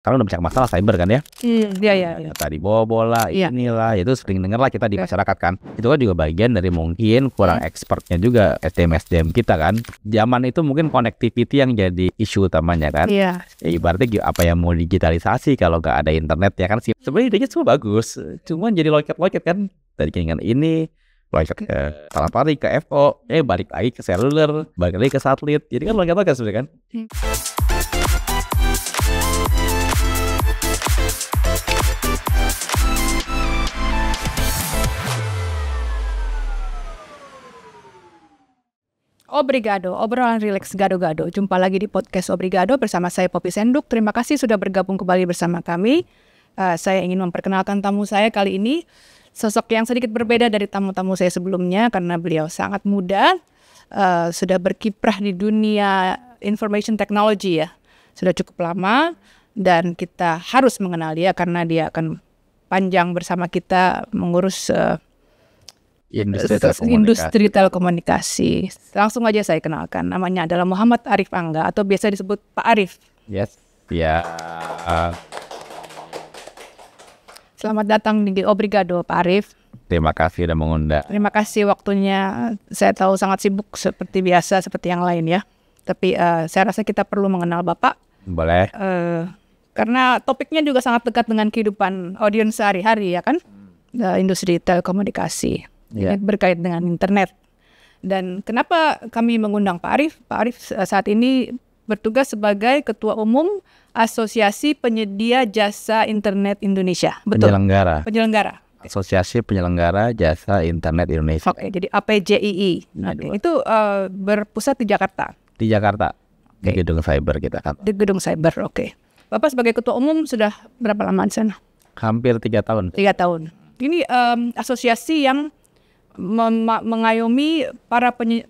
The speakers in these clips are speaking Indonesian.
karena udah banyak masalah cyber kan ya. Hmm, iya iya. iya. Tadi bawa bola iya. inilah ya itu sering denger lah kita di iya. masyarakat kan. Itu kan juga bagian dari mungkin kurang hmm. expertnya juga SDM SDM kita kan. Zaman itu mungkin connectivity yang jadi isu utamanya kan. Iya. Yeah. ibaratnya apa yang mau digitalisasi kalau nggak ada internet ya kan sebenarnya idenya semua bagus. Cuman jadi loket-loket kan dari keinginan ini loket ke Kalapari, ke FO, eh balik lagi ke seluler, balik lagi ke satelit. Jadi kan loket-loket sebenarnya kan. Hmm. Obrigado, obrolan rileks gado-gado. Jumpa lagi di podcast Obrigado bersama saya Popi Senduk. Terima kasih sudah bergabung kembali bersama kami. Uh, saya ingin memperkenalkan tamu saya kali ini, sosok yang sedikit berbeda dari tamu-tamu saya sebelumnya karena beliau sangat muda, uh, sudah berkiprah di dunia information technology ya. Sudah cukup lama dan kita harus mengenal dia karena dia akan panjang bersama kita mengurus uh, industri telekomunikasi. industri telekomunikasi. Langsung aja saya kenalkan, namanya adalah Muhammad Arif Angga atau biasa disebut Pak Arif. Yes. Ya. Selamat datang di Obrigado Pak Arif. Terima kasih sudah mengundang. Terima kasih waktunya. Saya tahu sangat sibuk seperti biasa seperti yang lain ya. Tapi uh, saya rasa kita perlu mengenal Bapak. Boleh. Uh, karena topiknya juga sangat dekat dengan kehidupan audiens sehari-hari ya kan? Uh, industri telekomunikasi yeah. berkait dengan internet. Dan kenapa kami mengundang Pak Arif Pak Arif eh, saat ini bertugas sebagai Ketua Umum Asosiasi Penyedia Jasa Internet Indonesia. Betul. Penyelenggara. Penyelenggara. Asosiasi Penyelenggara Jasa Internet Indonesia. Oke, jadi APJII. okay. itu uh, berpusat di Jakarta. Di Jakarta. Okay. Di gedung cyber kita kan. Di gedung cyber, oke. Bapak sebagai ketua umum sudah berapa lama di sana? Hampir tiga tahun. Tiga tahun. Ini um, asosiasi yang mengayomi para penyi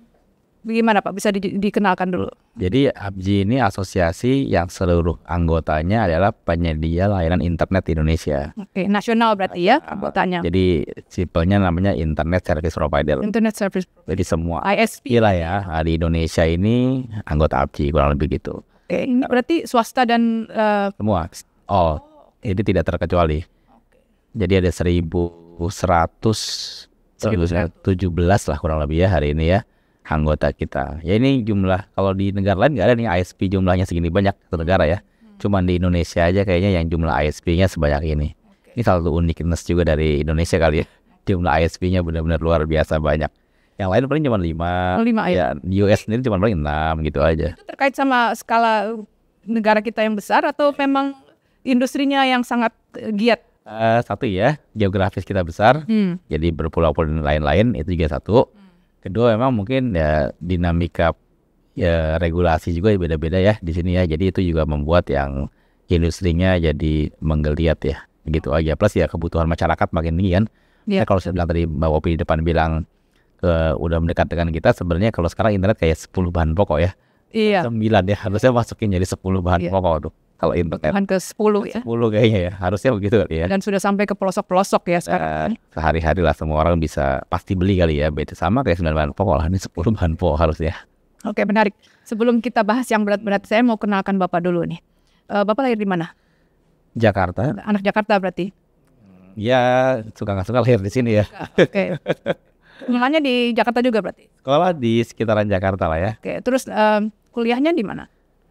gimana Pak bisa di dikenalkan dulu. Jadi ABJI ini asosiasi yang seluruh anggotanya adalah penyedia layanan internet di Indonesia. Oke, nasional berarti ya ah, anggotanya. Jadi simpelnya namanya Internet Service Provider. Internet Service. Jadi semua ISP lah ya ah, di Indonesia ini anggota ABJI kurang lebih gitu. Oke, ini berarti swasta dan uh... semua. Oh ini tidak terkecuali. Jadi ada seribu seratus Eh, belas lah kurang lebih ya hari ini ya anggota kita. Ya ini jumlah kalau di negara lain nggak ada nih ISP jumlahnya segini banyak ke negara ya. Hmm. Cuman di Indonesia aja kayaknya yang jumlah ISP-nya sebanyak ini. Ini salah satu uniqueness juga dari Indonesia kali ya. Jumlah ISP-nya benar-benar luar biasa banyak. Yang lain paling cuma lima. 5 iya. ya. US sendiri cuma paling enam gitu aja. Itu terkait sama skala negara kita yang besar atau memang industrinya yang sangat giat Uh, satu ya geografis kita besar, hmm. jadi berpulau-pulau lain-lain itu juga satu. Hmm. Kedua memang mungkin ya dinamika ya, regulasi juga beda-beda ya di sini ya, jadi itu juga membuat yang industrinya jadi menggeliat ya gitu oh. aja. Plus ya kebutuhan masyarakat makin tinggi kan. Ya. kalau saya bilang tadi Mbak Wopi di depan bilang ke udah mendekat dengan kita, sebenarnya kalau sekarang internet kayak 10 bahan pokok ya. Iya. 9 ya harusnya masukin jadi 10 bahan iya. pokok tuh kalau internet kan ke 10 ya 10 ya. kayaknya ya harusnya begitu ya dan sudah sampai ke pelosok-pelosok ya sekarang uh, sehari-hari lah semua orang bisa pasti beli kali ya beda sama kayak 9 bahan pokok lah ini sepuluh bahan pokok harusnya Oke menarik sebelum kita bahas yang berat-berat saya mau kenalkan Bapak dulu nih uh, Bapak lahir di mana? Jakarta anak Jakarta berarti Ya suka nggak suka lahir di sini ya Oke Sekolahnya di Jakarta juga berarti? Sekolah di sekitaran Jakarta lah ya Oke terus um, kuliahnya di mana?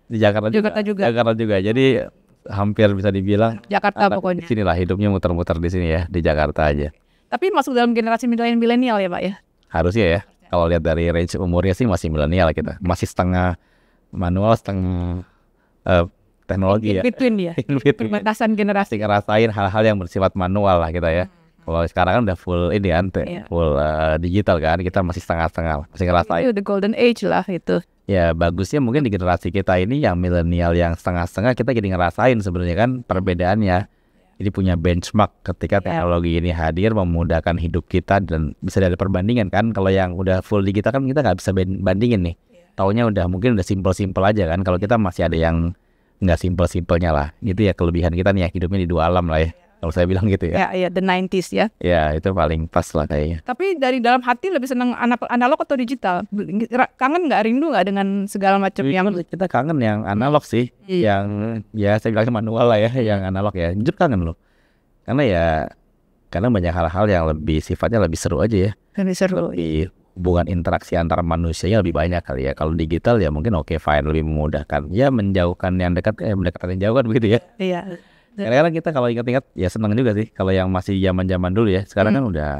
Di Jakarta, Jakarta juga. Jakarta juga. Jadi hampir bisa dibilang Jakarta pokoknya. Di sinilah hidupnya muter-muter di sini ya, di Jakarta aja. Tapi masuk dalam generasi milenial ya, Pak ya? Harusnya ya. Kalau lihat dari range umurnya sih masih milenial kita. Masih setengah manual, setengah uh, teknologi in ya. between ya. In between. Perbatasan generasi. Ngerasain hal-hal yang bersifat manual lah kita ya. Hmm kalau sekarang kan udah full ini kan, yeah. full uh, digital kan, kita masih setengah-setengah, masih iya, ngerasain. Itu the golden age lah itu. Ya bagusnya mungkin di generasi kita ini yang milenial yang setengah-setengah kita jadi ngerasain sebenarnya kan perbedaannya. Jadi punya benchmark ketika iya. teknologi ini hadir memudahkan hidup kita dan bisa ada perbandingan kan. Kalau yang udah full digital kan kita nggak bisa bandingin nih. Iya. Taunya udah mungkin udah simple-simple aja kan. Kalau kita masih ada yang nggak simple-simpelnya lah. Itu ya kelebihan kita nih ya hidupnya di dua alam lah ya kalau saya bilang gitu ya. Ya, ya the 90s ya. Ya, itu paling pas lah kayaknya. Tapi dari dalam hati lebih senang anak analog atau digital? Kangen nggak rindu nggak dengan segala macam yang kita kangen yang analog sih, hmm. Iya. yang ya saya bilang manual lah ya, yang analog ya. Jujur kangen loh. Karena ya karena banyak hal-hal yang lebih sifatnya lebih seru aja ya. Lebih seru. Iya. Lebih hubungan interaksi antar manusianya lebih banyak kali ya. Kalau digital ya mungkin oke okay, fine lebih memudahkan. Ya menjauhkan yang dekat eh mendekatkan yang jauh kan begitu ya. Iya. Iya. Kadang-kadang kita kalau ingat-ingat ya senang juga sih kalau yang masih zaman-zaman dulu ya. Sekarang kan hmm. kan udah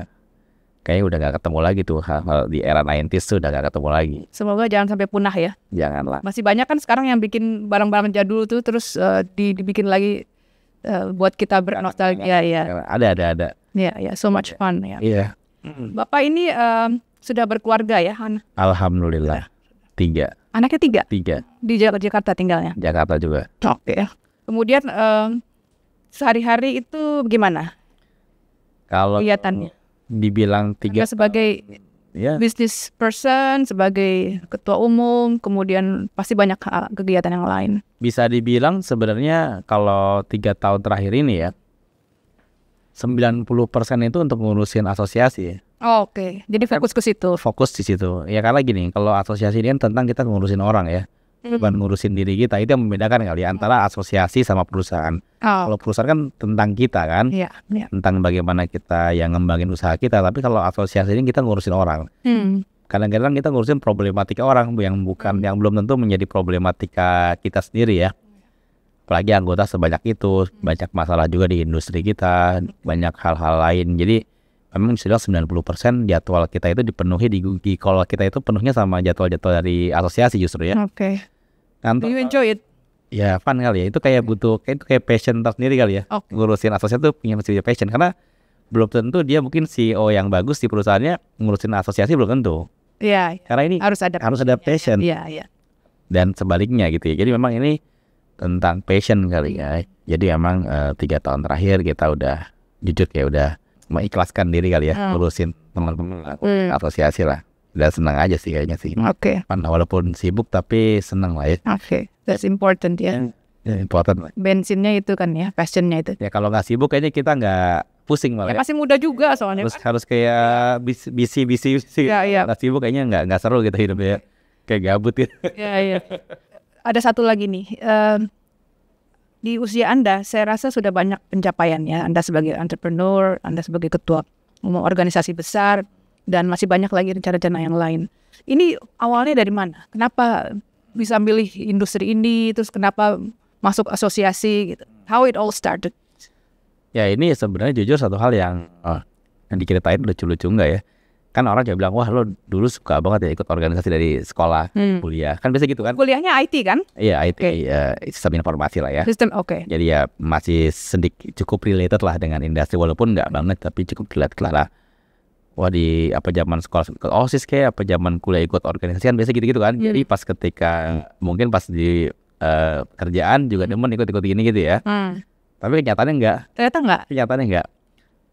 kayaknya udah gak ketemu lagi tuh hal di era 90s tuh udah gak ketemu lagi. Semoga jangan sampai punah ya. Janganlah. Masih banyak kan sekarang yang bikin barang-barang jadul tuh terus uh, dibikin lagi uh, buat kita bernostalgia ya. ya. Ada ada ada. Ya yeah, ya yeah. so much iya. fun ya. Iya. Yeah. Bapak ini um, sudah berkeluarga ya Han? Alhamdulillah tiga. Anaknya tiga. Tiga. Di Jakarta tinggalnya. Jakarta juga. Oke. Okay. Kemudian um, sehari-hari itu gimana? Kalau kegiatannya? Dibilang tiga. Anda sebagai ya. business person, sebagai ketua umum, kemudian pasti banyak kegiatan yang lain. Bisa dibilang sebenarnya kalau tiga tahun terakhir ini ya, 90% itu untuk ngurusin asosiasi. Oh, Oke, okay. jadi kan fokus ke situ. Fokus di situ. Ya karena gini, kalau asosiasi ini kan tentang kita ngurusin orang ya bukan hmm. ngurusin diri kita itu yang membedakan kali ya, antara asosiasi sama perusahaan. Oh. Kalau perusahaan kan tentang kita kan, yeah, yeah. tentang bagaimana kita yang ngembangin usaha kita. Tapi kalau asosiasi ini kita ngurusin orang. kadang hmm. Kadang-kadang kita ngurusin problematika orang yang bukan hmm. yang belum tentu menjadi problematika kita sendiri ya. Apalagi anggota sebanyak itu, banyak masalah juga di industri kita, banyak hal-hal lain. Jadi memang puluh 90% jadwal kita itu dipenuhi di, Google Call kita itu penuhnya sama jadwal-jadwal dari asosiasi justru ya. Oke. Okay. Do you enjoy it? Ya fun kali ya. Itu kayak butuh kayak itu kayak passion tersendiri kali ya. Okay. Ngurusin asosiasi tuh punya mesti passion karena belum tentu dia mungkin CEO yang bagus di perusahaannya ngurusin asosiasi belum tentu. Iya. karena ini harus ada harus ada passion. Iya, iya. Dan sebaliknya gitu ya. Jadi memang ini tentang passion kali ya. Iya. Jadi emang uh, tiga tahun terakhir kita udah jujur ya udah mengikhlaskan diri kali ya hmm. ngurusin teman-teman hmm. asosiasi lah dan senang aja sih kayaknya sih oke okay. walaupun sibuk tapi senang lah ya oke okay. that's important ya yeah. important lah bensinnya itu kan ya passionnya itu ya kalau nggak sibuk kayaknya kita nggak pusing malah ya, ya. masih muda juga soalnya harus kan? harus kayak bisi bisi bisi ya, ya. nggak sibuk kayaknya nggak nggak seru gitu hidupnya ya. kayak gabut gitu ya ya ada satu lagi nih uh, di usia Anda, saya rasa sudah banyak pencapaian ya. Anda sebagai entrepreneur, Anda sebagai ketua umum organisasi besar, dan masih banyak lagi rencana-rencana yang lain. Ini awalnya dari mana? Kenapa bisa milih industri ini? Terus kenapa masuk asosiasi? Gitu. How it all started? Ya ini sebenarnya jujur satu hal yang oh, yang diceritain lucu-lucu enggak ya? kan orang jadi bilang wah lo dulu suka banget ya ikut organisasi dari sekolah hmm. kuliah kan biasa gitu kan kuliahnya IT kan iya IT okay. ya, sistem informasi lah ya sistem oke okay. jadi ya masih sedikit cukup related lah dengan industri walaupun nggak banget tapi cukup terlihat lah, lah wah di apa zaman sekolah ikut oh, osis kayak apa zaman kuliah ikut organisasi kan biasa gitu gitu kan hmm. jadi pas ketika mungkin pas di uh, kerjaan juga hmm. demen ikut-ikut ini gitu ya hmm. tapi kenyataannya enggak ternyata enggak kenyataannya enggak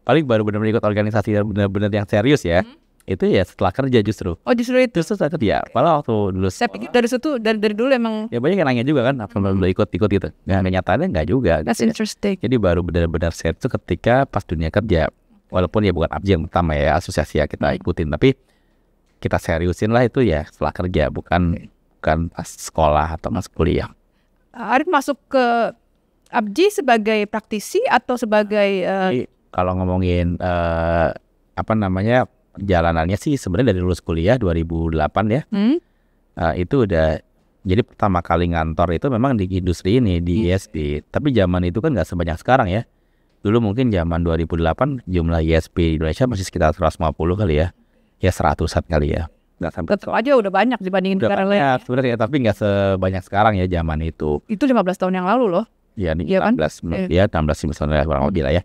paling baru benar-benar ikut organisasi benar-benar yang serius ya hmm itu ya setelah kerja justru oh justru itu justru setelah kerja malah waktu dulu saya pikir dari situ dari, dari dulu emang ya banyak yang nanya juga kan apa hmm. ikut ikut gitu nah nyatanya nggak juga gitu that's gitu. interesting jadi baru benar-benar saya itu ketika pas dunia kerja walaupun ya bukan abdi yang pertama ya asosiasi ya kita ikutin tapi kita seriusin lah itu ya setelah kerja bukan bukan pas sekolah atau mas kuliah eh, Arif masuk ke abdi sebagai praktisi atau sebagai uh... kalau ngomongin uh, apa namanya perjalanannya sih sebenarnya dari lulus kuliah 2008 ya. Hmm? Uh, itu udah jadi pertama kali ngantor itu memang di industri ini di ISP. Hmm. E tapi zaman itu kan nggak sebanyak sekarang ya. Dulu mungkin zaman 2008 jumlah ISP e di Indonesia masih sekitar 150 kali ya. Ya seratusan kali ya. Nggak sampai Tetap aja udah banyak dibandingin udah ya. banyak, lain. Ya sebenarnya tapi nggak sebanyak sekarang ya zaman itu. Itu 15 tahun yang lalu loh. Iya nih ya 16 kan? Eh. ya 16 tahun yang kurang hmm. lebih lah ya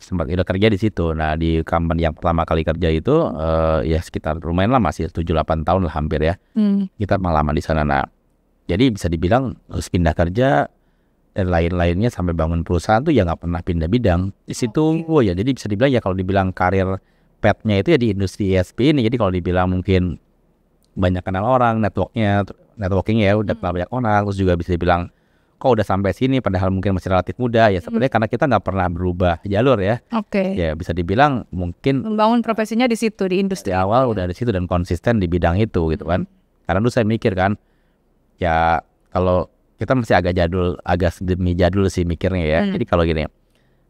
sempat udah kerja di situ. Nah di company yang pertama kali kerja itu uh, ya sekitar lumayan lah masih tujuh delapan tahun lah hampir ya. Hmm. Kita lama di sana. Nah jadi bisa dibilang harus pindah kerja dan lain-lainnya sampai bangun perusahaan tuh ya nggak pernah pindah bidang. Di situ oh ya jadi bisa dibilang ya kalau dibilang karir petnya itu ya di industri ESP ini. Jadi kalau dibilang mungkin banyak kenal orang, networknya, networking ya udah hmm. kenal banyak orang. Terus juga bisa dibilang kok udah sampai sini padahal mungkin masih relatif muda ya sebenarnya hmm. karena kita nggak pernah berubah jalur ya. Oke. Okay. Ya bisa dibilang mungkin membangun profesinya di situ di industri. Di awal ya. udah di situ dan konsisten di bidang itu gitu kan. Hmm. Karena dulu saya mikir kan ya kalau kita masih agak jadul agak demi jadul sih mikirnya ya. Hmm. Jadi kalau gini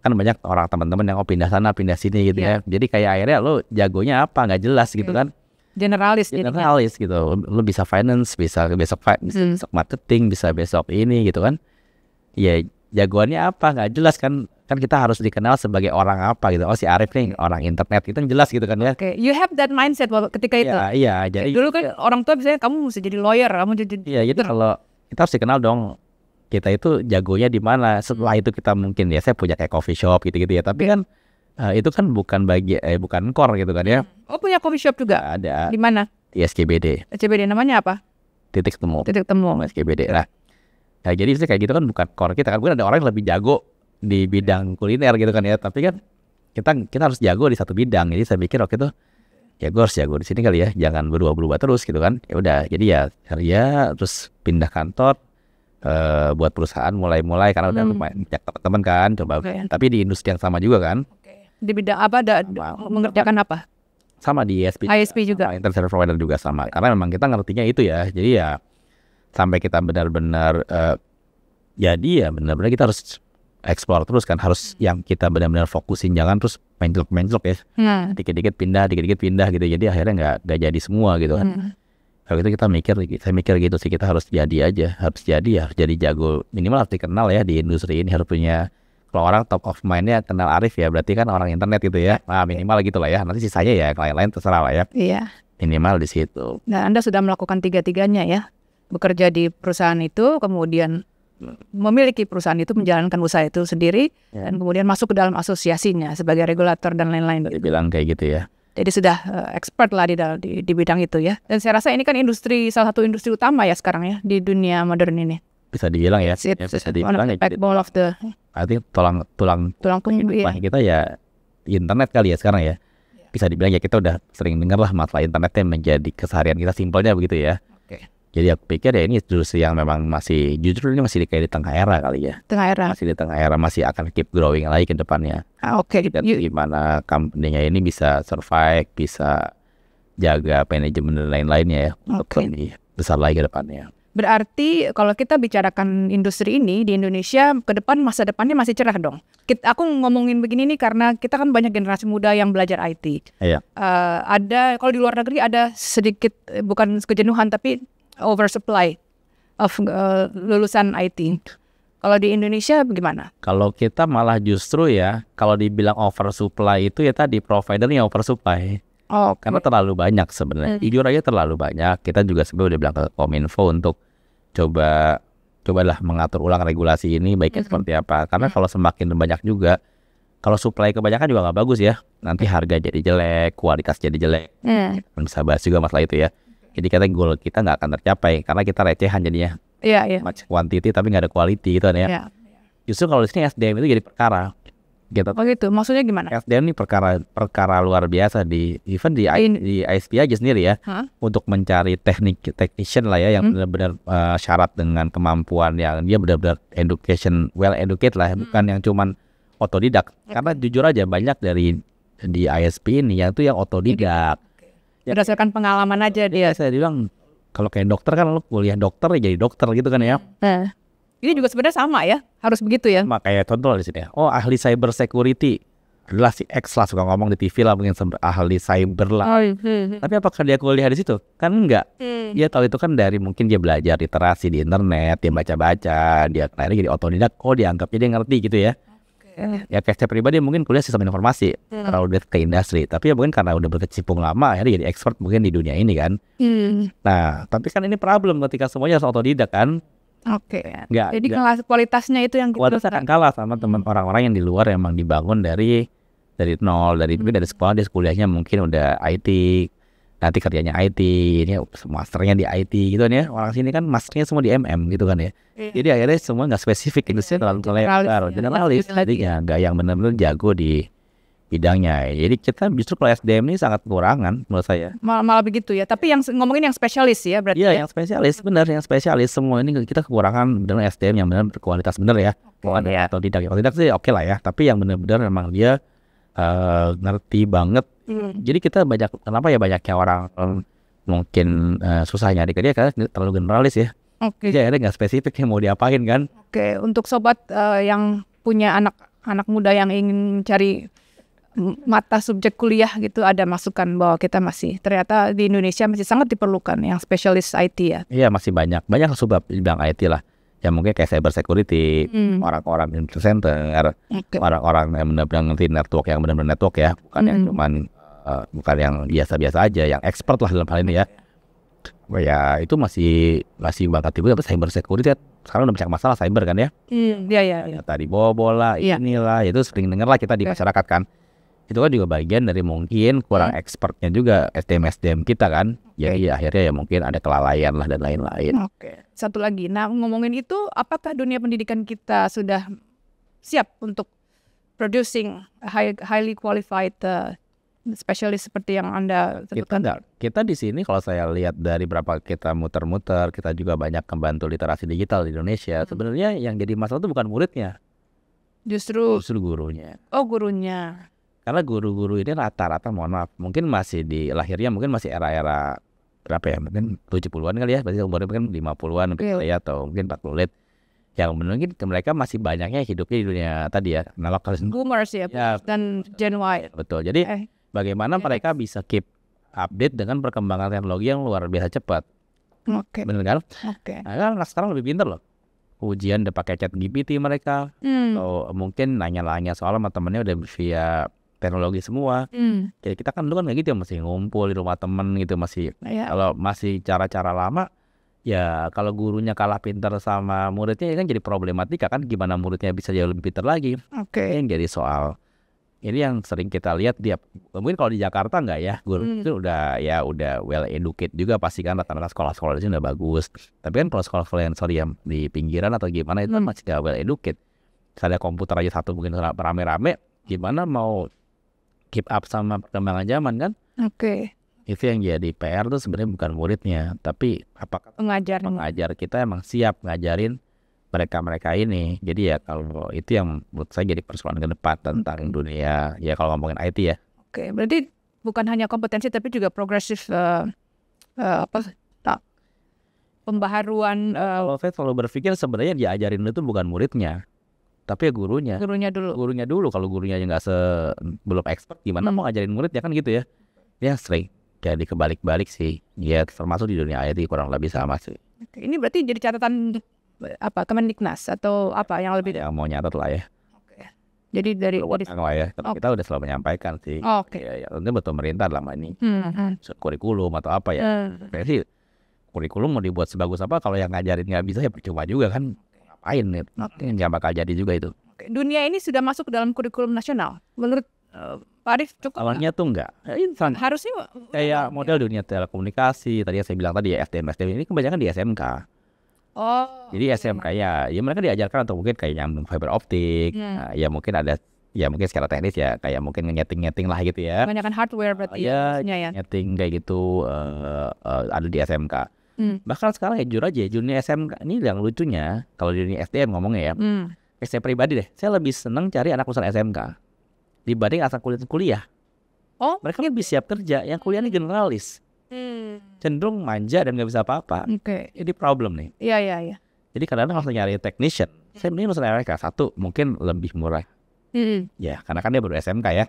kan banyak orang teman-teman yang oh pindah sana pindah sini gitu yeah. ya. Jadi kayak akhirnya lo jagonya apa nggak jelas gitu kan generalis generalis gitu lo bisa finance bisa besok finance, hmm. besok marketing bisa besok ini gitu kan ya jagoannya apa nggak jelas kan kan kita harus dikenal sebagai orang apa gitu oh si Arif nih orang internet itu jelas gitu kan ya okay. you have that mindset ketika itu ya, iya jadi dulu kan orang tua biasanya kamu mesti jadi lawyer kamu jadi iya itu kalau kita harus dikenal dong kita itu jagonya di mana setelah hmm. itu kita mungkin ya saya punya kayak coffee shop gitu-gitu ya tapi iya. kan uh, itu kan bukan bagi eh bukan core gitu kan ya hmm Oh punya coffee shop juga? Ada. Di mana? Di SKBD. SKBD namanya apa? Titik temu. Titik temu. SKBD. Nah, nah jadi sih kayak gitu kan bukan core kita kan. Mungkin ada orang yang lebih jago di bidang kuliner gitu kan ya. Tapi kan kita kita harus jago di satu bidang. Jadi saya pikir waktu itu ya gue harus jago di sini kali ya. Jangan berubah-berubah terus gitu kan. Ya udah. Jadi ya ya terus pindah kantor. Uh, buat perusahaan mulai-mulai karena udah hmm. lumayan banyak teman kan coba okay. tapi di industri yang sama juga kan okay. di bidang apa ada mengerjakan apa sama di ISP ISP juga, juga. internet service provider juga sama karena memang kita ngertinya itu ya jadi ya sampai kita benar-benar uh, eh, jadi ya benar-benar kita harus explore terus kan harus hmm. yang kita benar-benar fokusin jangan terus menjelok-menjelok ya nah. dikit-dikit hmm. pindah dikit-dikit pindah gitu jadi akhirnya nggak nggak jadi semua gitu kan hmm. kalau itu kita mikir saya mikir gitu sih kita harus jadi aja harus jadi ya harus jadi jago minimal harus dikenal ya di industri ini harus punya kalau orang top of mindnya kenal Arif ya berarti kan orang internet gitu ya nah, minimal gitu lah ya nanti sisanya ya klien lain terserah lah ya iya minimal di situ nah anda sudah melakukan tiga tiganya ya bekerja di perusahaan itu kemudian memiliki perusahaan itu menjalankan usaha itu sendiri ya. dan kemudian masuk ke dalam asosiasinya sebagai regulator dan lain-lain gitu. Dibilang kayak gitu ya. Jadi sudah uh, expert lah di, di di bidang itu ya. Dan saya rasa ini kan industri salah satu industri utama ya sekarang ya di dunia modern ini. Bisa dibilang ya. It's, ya, bisa dibilang. Gitu. Backbone of the artinya tulang tulang tulang punggung ya. kita ya internet kali ya sekarang ya iya. bisa dibilang ya kita udah sering dengar lah masalah internetnya menjadi keseharian kita simpelnya begitu ya Oke. jadi aku pikir ya ini justru yang memang masih jujur ini masih di, kayak di tengah era kali ya tengah era masih di tengah era masih akan keep growing lagi ke depannya ah, oke okay. dan gimana company ini bisa survive bisa jaga manajemen dan lain-lainnya ya okay. besar lagi ke depannya Berarti kalau kita bicarakan industri ini di Indonesia ke depan masa depannya masih cerah dong. Kita, aku ngomongin begini nih karena kita kan banyak generasi muda yang belajar IT. Iya. Uh, ada kalau di luar negeri ada sedikit eh, bukan kejenuhan tapi oversupply of uh, lulusan IT. Kalau di Indonesia bagaimana? Kalau kita malah justru ya kalau dibilang oversupply itu ya tadi providernya oversupply. Oh, okay. Karena terlalu banyak sebenarnya. Okay. Jujur aja terlalu banyak. Kita juga sebenarnya udah bilang ke Kominfo untuk coba cobalah mengatur ulang regulasi ini baiknya mm seperti apa. Karena kalau semakin banyak juga kalau supply kebanyakan juga nggak bagus ya. Nanti harga jadi jelek, kualitas jadi jelek. Yeah. Bisa bahas juga masalah itu ya. Jadi kata goal kita nggak akan tercapai karena kita recehan jadinya. Iya, yeah, iya. Yeah. Quantity tapi nggak ada quality gitu kan ya. Yeah. Justru kalau di sini SDM itu jadi perkara gitu. Oh gitu, maksudnya gimana? SDM ini perkara perkara luar biasa di event di In... di ISP aja sendiri ya. Huh? Untuk mencari teknik technician lah ya yang hmm? benar-benar uh, syarat dengan kemampuan yang dia benar-benar education well educated lah, ya. hmm. bukan yang cuman otodidak. Okay. Karena jujur aja banyak dari di ISP ini yang itu yang otodidak. Okay. Ya, Berdasarkan pengalaman aja dia. Iya, saya bilang kalau kayak dokter kan lo kuliah dokter ya jadi dokter gitu kan ya. Hmm. Ini juga sebenarnya sama ya, harus begitu ya. Makanya contoh di sini ya. Oh, ahli cyber security adalah si X lah suka ngomong di TV lah mungkin ahli cyber lah. Oh, iya, iya, iya. Tapi apakah dia kuliah di situ? Kan enggak. Hmm. Dia tahu itu kan dari mungkin dia belajar literasi di internet, dia baca-baca, dia akhirnya jadi otodidak. Oh dianggapnya jadi ngerti gitu ya. Ya kayak saya pribadi mungkin kuliah sistem informasi hmm. kalau udah ke industri. Tapi ya mungkin karena udah berkecimpung lama akhirnya jadi expert mungkin di dunia ini kan. Hmm. Nah tapi kan ini problem ketika semuanya harus otodidak kan. Oke. Okay. Gitu ya. Jadi gak, kualitasnya itu yang kualitas akan kalah sama teman orang-orang yang di luar emang dibangun dari dari nol, dari hmm. dari sekolah dia kuliahnya mungkin udah IT, nanti kerjanya IT, ini masternya di IT gitu kan ya. Orang sini kan masternya semua di MM gitu kan ya. Yeah. Jadi akhirnya semua nggak spesifik, industri iya, terlalu iya, lebar, iya. generalis. Jadi ya nggak yang benar-benar jago di bidangnya. Jadi kita justru kalau SDM ini sangat kekurangan menurut saya. Mal malah begitu ya. Tapi yang ngomongin yang spesialis ya berarti. Iya, ya? yang spesialis benar, yang spesialis semua ini kita kekurangan dengan SDM yang benar berkualitas benar ya. Kalau ada ya. atau tidak, kalau tidak sih oke okay lah ya. Tapi yang benar-benar memang dia uh, ngerti banget. Hmm. Jadi kita banyak kenapa ya banyaknya orang um, mungkin uh, susah nyari kerja karena terlalu generalis ya. Oke. Okay. Jadi nggak spesifik yang mau diapain kan? Oke, okay. untuk sobat uh, yang punya anak anak muda yang ingin cari mata subjek kuliah gitu ada masukan bahwa kita masih ternyata di Indonesia masih sangat diperlukan yang spesialis IT ya. Iya masih banyak banyak sebab bidang IT lah yang mungkin kayak cyber security hmm. orang-orang hmm. info center orang-orang yang benar-benar ngerti network yang benar-benar network ya bukan hmm. yang cuman uh, bukan yang biasa-biasa aja yang expert lah dalam hal ini ya oh ya itu masih masih banget tiba apa cyber security kan sekarang udah banyak masalah cyber kan ya hmm, iya iya iya tadi bola bola inilah yeah. itu sering dengar lah kita di iya. masyarakat kan itu kan juga bagian dari mungkin kurang hmm. expertnya juga STM SDM kita kan jadi ya, iya, akhirnya ya mungkin ada kelalaian lah dan lain-lain oke satu lagi nah ngomongin itu apakah dunia pendidikan kita sudah siap untuk producing high, highly qualified uh, spesialis seperti yang Anda sebutkan? Kita Kita di sini kalau saya lihat dari berapa kita muter-muter, kita juga banyak membantu literasi digital di Indonesia. Hmm. Sebenarnya yang jadi masalah itu bukan muridnya. Justru Justru gurunya. Oh, gurunya. Karena guru-guru ini rata-rata mohon maaf, mungkin masih di lahirnya mungkin masih era-era berapa ya? Mungkin 70-an kali ya, berarti umurnya mungkin 50-an iya. ya atau mungkin 40 lit yang mungkin mereka masih banyaknya hidupnya di dunia tadi ya analog boomers ya, ya dan Gen Y iya, betul jadi eh. bagaimana eh. mereka bisa keep update dengan perkembangan teknologi yang luar biasa cepat oke okay. benar kan oke okay. nah, kan sekarang lebih pintar loh ujian udah pakai chat GPT mereka hmm. atau mungkin nanya-nanya soal sama temennya udah via teknologi semua. Mm. Jadi kita kan dulu kan kayak gitu ya masih ngumpul di rumah temen gitu masih. Yeah. Kalau masih cara-cara lama ya kalau gurunya kalah pinter sama muridnya ya kan jadi problematika kan gimana muridnya bisa jadi lebih pinter lagi. Oke. Okay. Jadi soal ini yang sering kita lihat dia mungkin kalau di Jakarta nggak ya guru hmm. itu udah ya udah well educated juga pasti kan rata-rata sekolah-sekolah di sini udah bagus tapi kan kalau sekolah-sekolah yang sorry yang di pinggiran atau gimana itu kan hmm. masih nggak well educated misalnya komputer aja satu mungkin rame-rame gimana mau keep up sama perkembangan zaman kan? Oke. Okay. Itu yang jadi PR tuh sebenarnya bukan muridnya, tapi apakah pengajar pengajar kita emang siap ngajarin mereka-mereka ini. Jadi ya kalau itu yang menurut saya jadi persoalan ke depan tentang okay. dunia ya kalau ngomongin IT ya. Oke, okay. berarti bukan hanya kompetensi tapi juga progresif uh, uh, apa tak pembaharuan uh, kalau saya selalu berpikir sebenarnya diajarin itu bukan muridnya tapi ya gurunya gurunya dulu gurunya dulu kalau gurunya yang nggak se belum expert gimana hmm. mau ngajarin murid ya kan gitu ya ya sering jadi kebalik-balik sih ya termasuk di dunia IT kurang lebih sama sih ini berarti jadi catatan apa Kemendiknas atau apa yang lebih yang mau nyatat lah ya jadi dari Berwenang ya, kita udah selalu menyampaikan sih. Oke. Okay. Ya, ya, tentu betul pemerintah lama ini hmm, hmm. kurikulum atau apa ya. Hmm. Jadi kurikulum mau dibuat sebagus apa kalau yang ngajarin nggak bisa ya percuma juga kan ngapain nih, ya? Oke, nggak bakal jadi juga itu. Dunia ini sudah masuk ke dalam kurikulum nasional. Menurut uh, Pak Arief cukup Awalnya tuh nggak, ya, Insan. Harusnya kayak model ya. dunia telekomunikasi tadi yang saya bilang tadi ya FTM, FTM ini kebanyakan di SMK. Oh. Jadi okay. SMK ya, ya mereka diajarkan untuk mungkin kayak nyambung fiber optik, hmm. Nah, ya mungkin ada ya mungkin secara teknis ya kayak mungkin nyeting-nyeting lah gitu ya. Kebanyakan hardware berarti uh, ya, ya. Nyeting kayak gitu uh, uh, ada di SMK Hmm. Bahkan sekarang ya jujur aja, dunia SMK ini yang lucunya kalau di dunia SDM ngomongnya ya. Hmm. Saya pribadi deh, saya lebih seneng cari anak lulusan SMK dibanding asal kuliah kuliah. Oh, mereka kan lebih siap kerja. Yang kuliah ini generalis, hmm. cenderung manja dan nggak bisa apa-apa. Oke. Okay. Jadi problem nih. Iya iya iya. Jadi kadang-kadang harus nyari technician. Saya mending lulusan mereka satu mungkin lebih murah. Hmm. Ya karena kan dia baru SMK ya.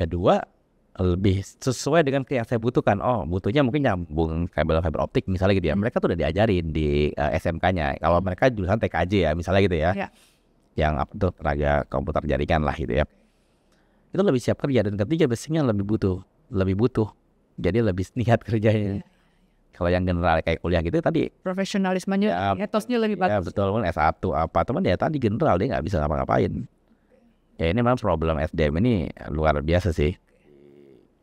Kedua lebih sesuai dengan yang saya butuhkan. Oh, butuhnya mungkin nyambung kabel fiber optik misalnya gitu ya. Hmm. Mereka tuh udah diajarin di uh, eh, SMK-nya. Kalau hmm. mereka jurusan TKJ ya misalnya gitu ya. ya. Yang apa tuh tenaga komputer jaringan lah gitu ya. Itu lebih siap kerja dan ketiga biasanya lebih butuh, lebih butuh. Jadi lebih niat kerjanya. Ya. Kalau yang general kayak kuliah gitu ya, tadi profesionalismenya, ya, etosnya lebih ya, bagus. Ya, betul, kan S1 apa teman ya tadi general dia nggak bisa ngapa-ngapain. Ya ini memang problem SDM ini luar biasa sih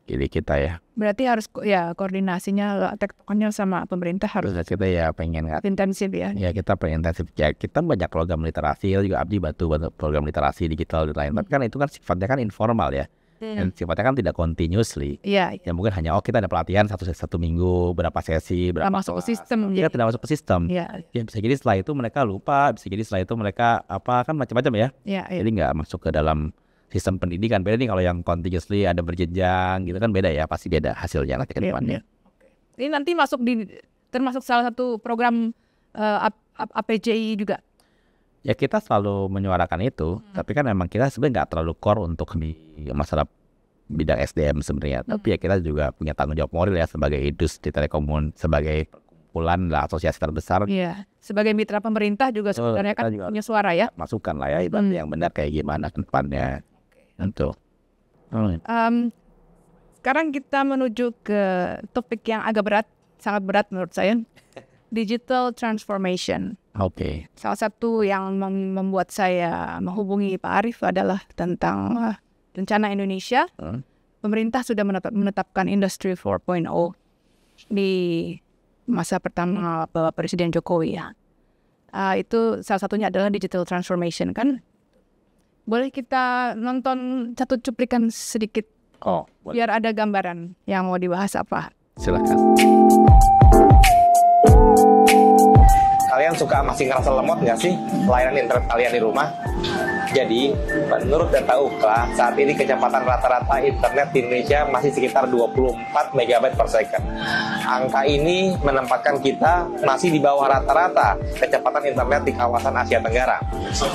diri kita ya. Berarti harus ya koordinasinya eh, tektokannya sama pemerintah harus. Terus kita ya pengen intensif ya. Ya kita pengen intensif ya. Kita banyak program literasi ya, juga Abdi bantu program literasi digital dan lain. Hmm. Tapi kan itu kan sifatnya kan informal ya. Hmm. Dan sifatnya kan tidak continuously. Iya. Ya. ya mungkin hanya oh kita ada pelatihan satu satu minggu berapa sesi berapa. Tidak masuk ke sistem. ya. tidak masuk ke sistem. Iya. Ya bisa jadi setelah itu mereka lupa, bisa jadi setelah itu mereka apa kan macam-macam ya. Iya. Ya. Jadi nggak masuk ke dalam sistem pendidikan beda nih kalau yang continuously ada berjenjang gitu kan beda ya pasti beda hasilnya nanti ke depannya. Iya. Ini nanti masuk di termasuk salah satu program uh, eh, APJI juga. Ya kita selalu menyuarakan itu, hmm. tapi kan memang kita sebenarnya nggak terlalu core untuk di masalah bidang SDM sebenarnya. Hmm. Tapi ya kita juga punya tanggung jawab moral ya sebagai idus di Telekomun, sebagai perkumpulan lah asosiasi terbesar. Iya, sebagai mitra pemerintah juga sebenarnya kan juga punya suara ya. Masukan lah ya, itu hmm. yang benar kayak gimana ke depannya. Betul. Um, sekarang kita menuju ke topik yang agak berat, sangat berat menurut saya. Digital transformation. Oke. Okay. Salah satu yang membuat saya menghubungi Pak Arif adalah tentang eh, rencana Indonesia. Pemerintah sudah menetapkan Industri 4.0 di masa pertama Bapak Presiden Jokowi ya. Uh, itu salah satunya adalah digital transformation kan boleh kita nonton satu cuplikan sedikit? Oh, boleh. biar ada gambaran yang mau dibahas apa. Silakan. Kalian suka masih ngerasa lemot nggak sih layanan internet kalian di rumah? Jadi, menurut data UKLA, saat ini kecepatan rata-rata internet di Indonesia masih sekitar 24 MB per second. Angka ini menempatkan kita masih di bawah rata-rata kecepatan internet di kawasan Asia Tenggara.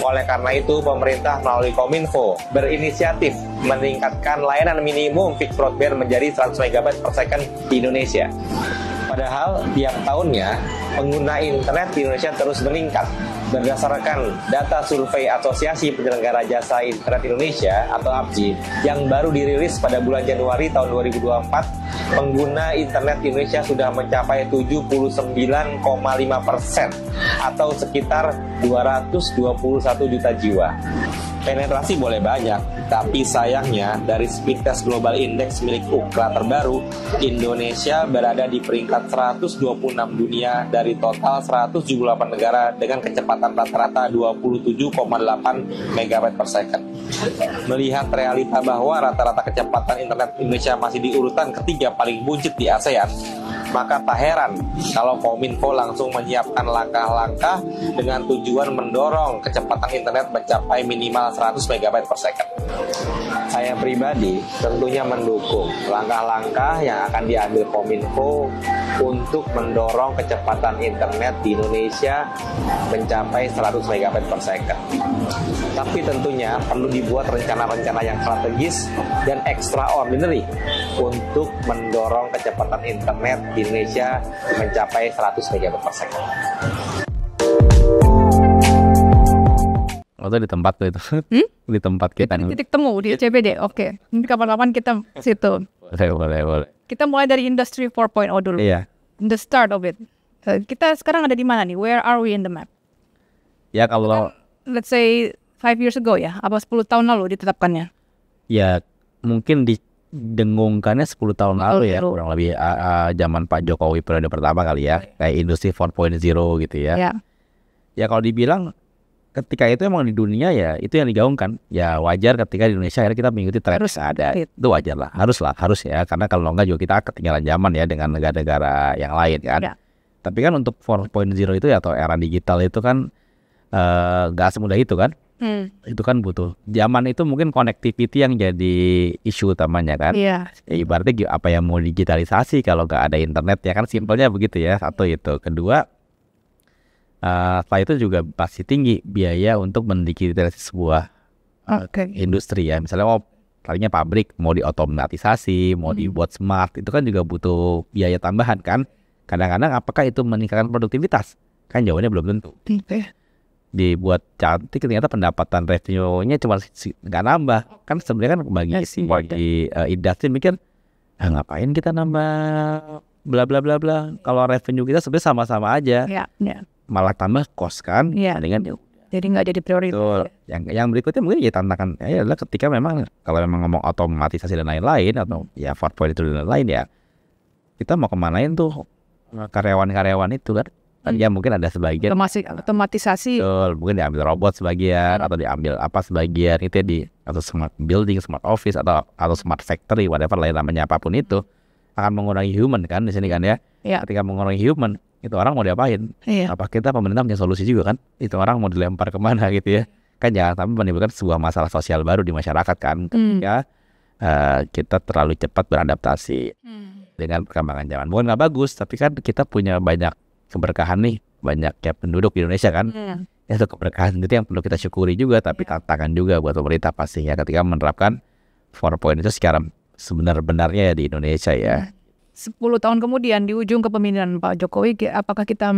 Oleh karena itu, pemerintah melalui Kominfo berinisiatif meningkatkan layanan minimum fixed broadband menjadi 100 MB per second di Indonesia. Padahal tiap tahunnya pengguna internet di Indonesia terus meningkat Berdasarkan data survei Asosiasi Penyelenggara Jasa Internet Indonesia atau APJI yang baru dirilis pada bulan Januari tahun 2024, pengguna internet Indonesia sudah mencapai 79,5 persen atau sekitar 221 juta jiwa. Penetrasi boleh banyak, tapi sayangnya dari speed test global index milik UKRA terbaru, Indonesia berada di peringkat 126 dunia dari total 178 negara dengan kecepatan rata-rata 27,8 megabit per second. Melihat realita bahwa rata-rata kecepatan internet Indonesia masih di urutan ketiga paling buncit di ASEAN, maka tak heran kalau Kominfo langsung menyiapkan langkah-langkah dengan tujuan mendorong kecepatan internet mencapai minimal 100 MB per second. Saya pribadi tentunya mendukung langkah-langkah yang akan diambil Kominfo untuk mendorong kecepatan internet di Indonesia mencapai 100 MB per second. Tapi tentunya perlu dibuat rencana-rencana yang strategis dan extraordinary untuk mendorong kecepatan internet di Indonesia mencapai 100 megabit per second. Oh, di tempat tuh itu. Hmm? Di tempat kita. Di titik temu di CBD. Oke. Okay. Nanti kapan-kapan kita situ. Boleh, boleh, boleh. Kita mulai dari industri 4.0 dulu. Iya. The start of it. Eh, kita sekarang ada di mana nih? Where are we in the map? Ya kalau kan, let's say five years ago ya, apa 10 tahun lalu ditetapkannya? Ya mungkin di dengungkannya 10 tahun lalu ya kurang lebih uh, uh, zaman Pak Jokowi periode pertama kali ya iya. kayak industri 4.0 gitu ya. Ya, ya kalau dibilang ketika itu emang di dunia ya itu yang digaungkan ya wajar ketika di Indonesia akhirnya kita mengikuti tren harus ada itu wajar lah harus lah harus ya karena kalau enggak juga kita ketinggalan zaman ya dengan negara-negara yang lain kan ya. tapi kan untuk 4.0 itu ya atau era digital itu kan eh, nggak uh, semudah itu kan Hmm. Itu kan butuh. Zaman itu mungkin connectivity yang jadi isu utamanya kan. Iya. Yeah. Ya, ibaratnya apa yang mau digitalisasi kalau nggak ada internet ya kan simpelnya begitu ya. Satu itu. Kedua uh, setelah itu juga pasti tinggi biaya untuk mendigitalisasi sebuah uh, eh, okay. industri ya. Misalnya mau, oh, tadinya pabrik mau diotomatisasi, mau hmm. dibuat smart, itu kan juga butuh biaya tambahan kan. Kadang-kadang apakah itu meningkatkan produktivitas? Kan jawabannya belum tentu. Hmm dibuat cantik ternyata pendapatan revenue-nya cuma nggak nambah kan sebenarnya kan bagi iya sih, bagi uh, industri mikir ah, ngapain kita nambah bla bla bla bla kalau revenue kita sebenarnya sama-sama aja ya, ya. malah tambah kos kan ya. dengan jadi nggak jadi prioritas Betul. Ya. yang yang berikutnya mungkin ya tantangan ya adalah ketika memang kalau memang ngomong otomatisasi dan lain-lain atau ya point itu dan lain-lain ya kita mau kemanain tuh eh, karyawan-karyawan itu kan Hmm. Ya mungkin ada sebagian Otomasi, otomatisasi. Betul, mungkin diambil robot sebagian hmm. atau diambil apa sebagian itu di atau smart building, smart office atau atau smart factory whatever lain ya namanya apapun hmm. itu akan mengurangi human kan di sini kan ya. ya. Ketika mengurangi human itu orang mau diapain? Iya. Apa kita pemerintah punya solusi juga kan? Itu orang mau dilempar kemana gitu ya? Kan jangan ya, tapi menimbulkan sebuah masalah sosial baru di masyarakat kan? Hmm. uh, kita terlalu cepat beradaptasi hmm. dengan perkembangan zaman. Bukan nggak bagus, tapi kan kita punya banyak keberkahan nih banyak banyaknya penduduk di Indonesia kan. Hmm. itu keberkahan itu yang perlu kita syukuri juga, tapi yeah. tantangan juga buat pemerintah pastinya ketika menerapkan Point itu secara sebenar-benarnya ya di Indonesia ya. 10 iya. tahun kemudian di ujung kepemimpinan Pak Jokowi, apakah kita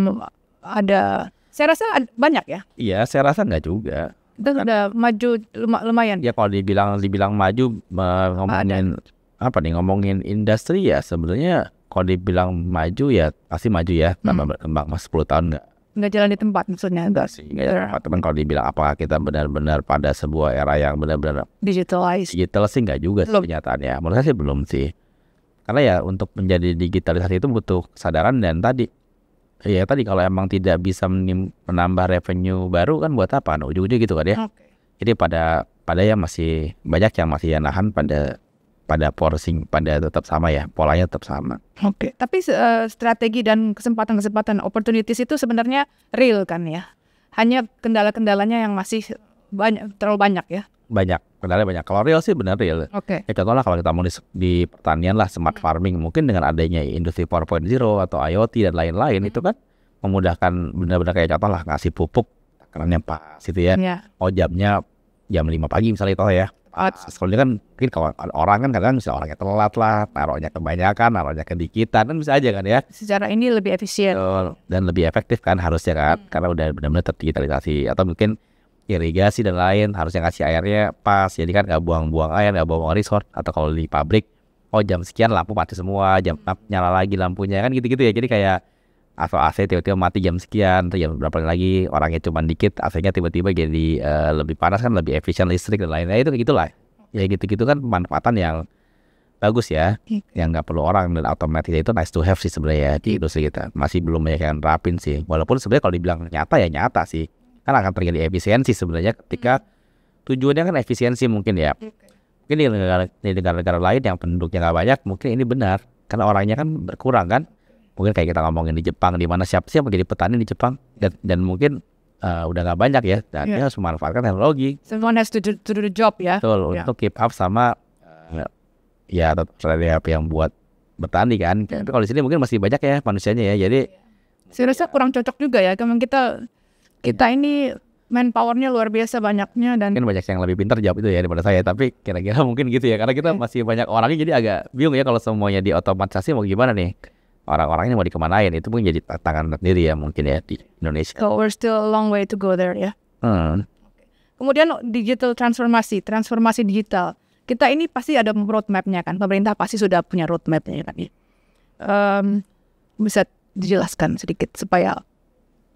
ada? Saya rasa banyak ya. Iya, saya rasa nggak juga. Itu kan, sudah maju lumayan. Ya kalau dibilang dibilang maju ngomongin apa nih ngomongin industri ya sebenarnya kalau dibilang maju ya pasti maju ya hmm. tambah hmm. berkembang mas 10 tahun nggak nggak jalan di tempat maksudnya enggak sih enggak jalan teman kalau dibilang apa kita benar-benar pada sebuah era yang benar-benar digitalized digital sih nggak juga sih kenyataannya menurut saya sih belum sih karena ya untuk menjadi digitalisasi itu butuh kesadaran dan tadi ya tadi kalau emang tidak bisa menambah revenue baru kan buat apa nah, ujung gitu kan ya okay. jadi pada pada yang masih banyak yang masih ya nahan pada pada porsing, pada tetap sama ya polanya tetap sama. Oke, okay. tapi uh, strategi dan kesempatan-kesempatan opportunities itu sebenarnya real kan ya? Hanya kendala-kendalanya yang masih banyak terlalu banyak ya? Banyak kendala banyak. Kalau real sih benar real. Oke. Okay. Ya contohnya kalau kita mau di, di pertanian lah smart hmm. farming mungkin dengan adanya industri 4.0 atau IoT dan lain-lain hmm. itu kan memudahkan benar-benar kayak contoh lah ngasih pupuk yang pas itu ya. Yeah. Oh jamnya jam 5 pagi misalnya itu ya ah, soalnya kan mungkin kalau orang kan kadang bisa orangnya telat lah, taruhnya kebanyakan, taruhnya kedikitan, kan bisa aja kan ya. Secara ini lebih efisien. Dan lebih efektif kan harusnya kan, hmm. karena udah benar-benar terdigitalisasi. Atau mungkin irigasi dan lain, harusnya ngasih airnya pas, jadi kan nggak buang-buang air, nggak buang-buang resort. Atau kalau di pabrik, oh jam sekian lampu mati semua, jam hmm. nyala lagi lampunya, kan gitu-gitu ya. Jadi kayak atau AC tiba-tiba mati jam sekian atau jam berapa lagi orangnya cuma dikit AC-nya tiba-tiba jadi uh, lebih panas kan lebih efisien listrik dan lain-lain ya itu gitulah ya gitu-gitu kan pemanfaatan yang bagus ya gitu. yang nggak perlu orang dan otomatis itu nice to have sih sebenarnya di iya. industri gitu kita masih belum banyak yang rapin sih walaupun sebenarnya kalau dibilang nyata ya nyata sih kan akan terjadi efisiensi sebenarnya ketika hmm. tujuannya kan efisiensi mungkin ya iya. mungkin di negara-negara lain yang penduduknya nggak banyak mungkin ini benar karena orangnya kan berkurang kan mungkin kayak kita ngomongin di Jepang di mana siapa sih yang menjadi petani di Jepang dan dan mungkin uh, udah nggak banyak ya dan yeah. Iya. dia harus memanfaatkan teknologi. Someone has to do, to do the job ya. Betul yeah. untuk ya. keep up sama uh, ya terhadap yang buat bertani kan. yeah. Tapi kalau di sini mungkin masih banyak ya manusianya ya. Jadi iya. saya rasa kurang cocok juga ya. Karena kita kita yeah. ini manpowernya luar biasa banyaknya dan mungkin banyak yang lebih pintar jawab itu ya daripada saya tapi kira-kira mungkin gitu ya karena kita iya. masih banyak orangnya jadi agak bingung ya kalau semuanya diotomatisasi mau gimana nih orang orang ini mau dikemanain itu pun jadi tantangan sendiri ya mungkin ya di Indonesia. So we're still a long way to go there ya. Yeah? Hmm. Kemudian digital transformasi, transformasi digital. Kita ini pasti ada roadmapnya kan, pemerintah pasti sudah punya roadmapnya kan. Um, bisa dijelaskan sedikit supaya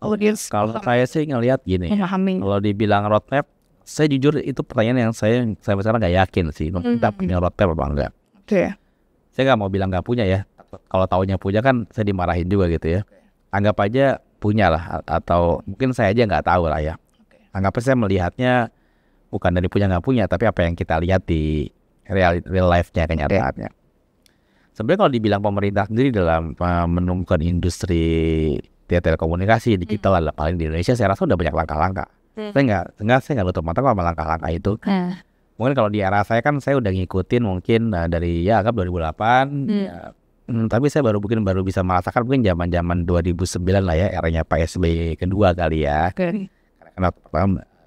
audience. Kalau saya sih ngelihat gini, memahami. kalau dibilang roadmap, saya jujur itu pertanyaan yang saya saya sekarang nggak yakin sih, pemerintah hmm. punya roadmap apa enggak. Oke. Okay. Saya nggak mau bilang nggak punya ya, kalau taunya punya kan saya dimarahin juga gitu ya. Anggap aja punya lah atau mungkin saya aja nggak tahu lah ya. Anggap aja saya melihatnya bukan dari punya nggak punya tapi apa yang kita lihat di real, real life-nya kenyataannya. Sebenarnya kalau dibilang pemerintah sendiri dalam e, menumbuhkan industri telekomunikasi digital mm. adalah paling di Indonesia saya rasa udah banyak langkah-langkah. Mm. Saya nggak, enggak saya nggak nutup mata sama langkah-langkah itu. Mm. Mungkin kalau di era saya kan saya udah ngikutin mungkin nah, dari ya anggap 2008 hmm. ya, Hmm, tapi saya baru mungkin baru bisa merasakan mungkin zaman-zaman 2009 lah ya eranya Pak SBY kedua kali ya. Karena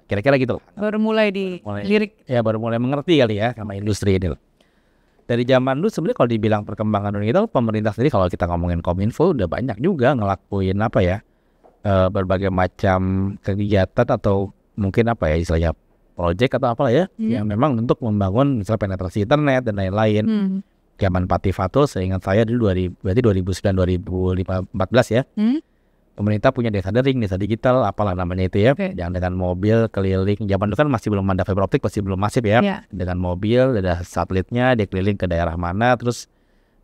kira-kira gitu. Baru mulai di baru mulai, lirik. Ya baru mulai mengerti kali ya sama industri ini. Dari zaman dulu sebenarnya kalau dibilang perkembangan dunia itu pemerintah sendiri kalau kita ngomongin kominfo udah banyak juga ngelakuin apa ya eh, berbagai macam kegiatan atau mungkin apa ya istilahnya proyek atau apalah ya hmm. yang memang untuk membangun misalnya penetrasi internet dan lain-lain. Hmm zaman Fato, seingat saya dulu 2000, berarti 2009 2014 ya. Hmm? Pemerintah punya desa dering, desa digital, apalah namanya itu ya. Okay. Yang dengan mobil keliling, zaman itu kan masih belum ada fiber optik, masih belum masif ya. Yeah. Dengan mobil, ada satelitnya, dia keliling ke daerah mana, terus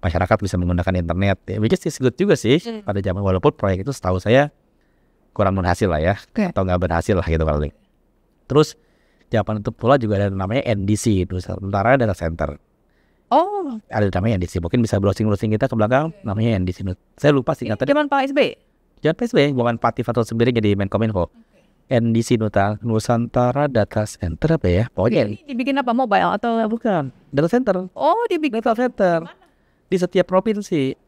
masyarakat bisa menggunakan internet. Ya, which is good juga sih mm. pada zaman walaupun proyek itu setahu saya kurang berhasil lah ya, okay. atau nggak berhasil lah gitu paling. Terus zaman itu pula juga ada namanya NDC, itu sementara data center. Oh. Ada namanya yang di sini. Mungkin bisa browsing-browsing kita ke belakang. Namanya yang di sini. Saya lupa sih. Tadi. Zaman Pak SB? Jangan Pak SB. Bukan Pak Tifatul sendiri jadi Menkominfo. Okay. NDC Nuta, Nusantara Data Center apa ya? Pokoknya. Ini dibikin apa? Mobile atau? Bukan. Data Center. Oh, dibikin. Data Center. Di setiap provinsi.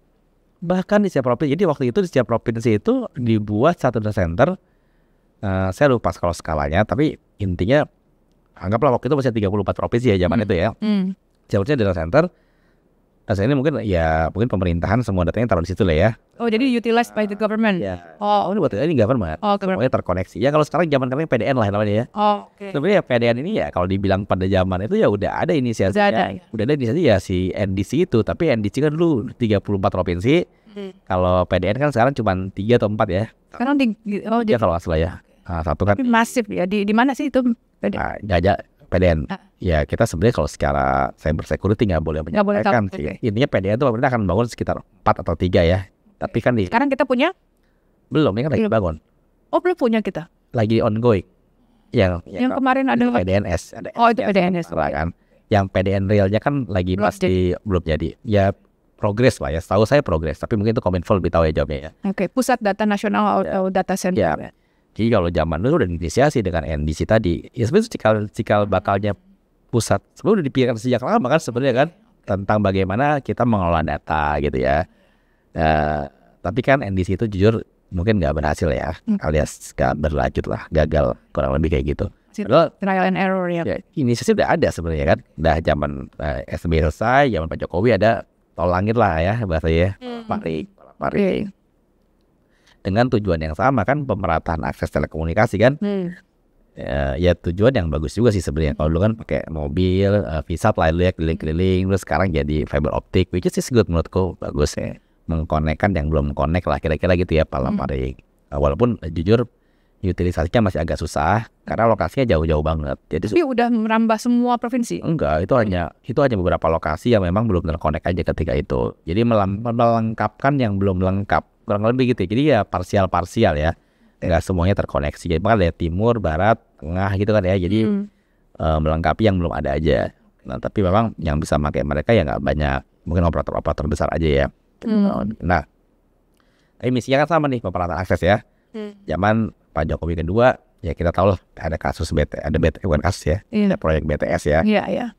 Bahkan di setiap provinsi. Jadi waktu itu di setiap provinsi itu dibuat satu data center. Uh, saya lupa kalau skalanya. Tapi intinya anggaplah waktu itu masih 34 provinsi ya zaman hmm. itu ya. Hmm jalurnya data center saya ini mungkin ya mungkin pemerintahan semua datanya taruh di situ lah ya. Oh jadi utilized by the government. Ya. Oh, oh ini buat ini government. Oh, government. Semuanya terkoneksi. Ya kalau sekarang zaman kami PDN lah namanya ya. Oh, oke. Okay. Sebenarnya ya, PDN ini ya kalau dibilang pada zaman itu ya udah ada inisiasi. Udah ada. Ya. Udah ada inisiasi ya si NDC itu, tapi NDC kan dulu 34 provinsi. Hmm. Kalau PDN kan sekarang cuma 3 atau 4 ya. Sekarang di oh jadi kalau asli ya. Nah, satu kan. Tapi masif ya. Di di mana sih itu? PDN? Nah, PDN. Uh. Ah. Ya kita sebenarnya kalau secara cyber security nggak boleh menyampaikan sih. Okay. Intinya PDN itu pemerintah akan bangun sekitar 4 atau tiga ya. Tapi kan di Sekarang kita punya? Belum, ini kan lagi bangun. Oh, belum punya kita. Lagi ongoing. Yang, yang, yang kemarin ada PDNS. Ada oh, itu ya, PDNS. Kan. Yang PDN realnya kan lagi belum pasti jadi. belum jadi. Ya progres lah ya. Tahu saya progres, tapi mungkin itu kominfo lebih tahu ya jawabnya ya. Oke, okay. pusat data nasional ya. atau ya. data center. ya. ya. Jadi kalau zaman dulu udah diinisiasi dengan NDC tadi, ya sebenarnya cikal cikal bakalnya pusat sebenarnya udah dipikirkan sejak lama kan sebenarnya kan tentang bagaimana kita mengelola data gitu ya. Uh, tapi kan NDC itu jujur mungkin nggak berhasil ya, hmm. alias nggak berlanjut lah, gagal kurang lebih kayak gitu. Padahal, trial and error ya. ya sih udah ada sebenarnya kan, dah zaman uh, eh, SBY selesai, zaman Pak Jokowi ada tol lah ya ya, hmm. parik, parik. Yeah. Iya dengan tujuan yang sama kan pemerataan akses telekomunikasi kan. Hmm. Ya, ya tujuan yang bagus juga sih sebenarnya. Kalau dulu kan pakai mobil, uh, eh, visa lah ya keliling-keliling, terus sekarang jadi fiber optik, which is good menurutku bagus ya. Mengkonekkan yang belum connect lah kira-kira gitu ya Palampari. Hmm. Eh, walaupun eh, jujur utilisasinya masih agak susah karena lokasinya jauh-jauh banget. Jadi Tapi udah merambah semua provinsi? Enggak, itu hanya hmm. itu hanya beberapa lokasi yang memang belum terkonek aja ketika itu. Jadi melengkapkan yang belum lengkap kurang lebih gitu ya. Jadi ya parsial-parsial ya. Enggak semuanya terkoneksi. Jadi kan ada timur, barat, tengah gitu kan ya. Jadi hmm. uh, melengkapi yang belum ada aja. Nah, tapi memang yang bisa pakai mereka ya nggak banyak. Mungkin operator-operator besar aja ya. Hmm. Nah, tapi misi kan sama nih pemerataan akses ya. Hmm. Zaman Pak Jokowi kedua ya kita tahu loh ada kasus BT, ada BT, bukan kasus ya, yeah. ada proyek BTS ya. Iya, yeah, iya. Yeah.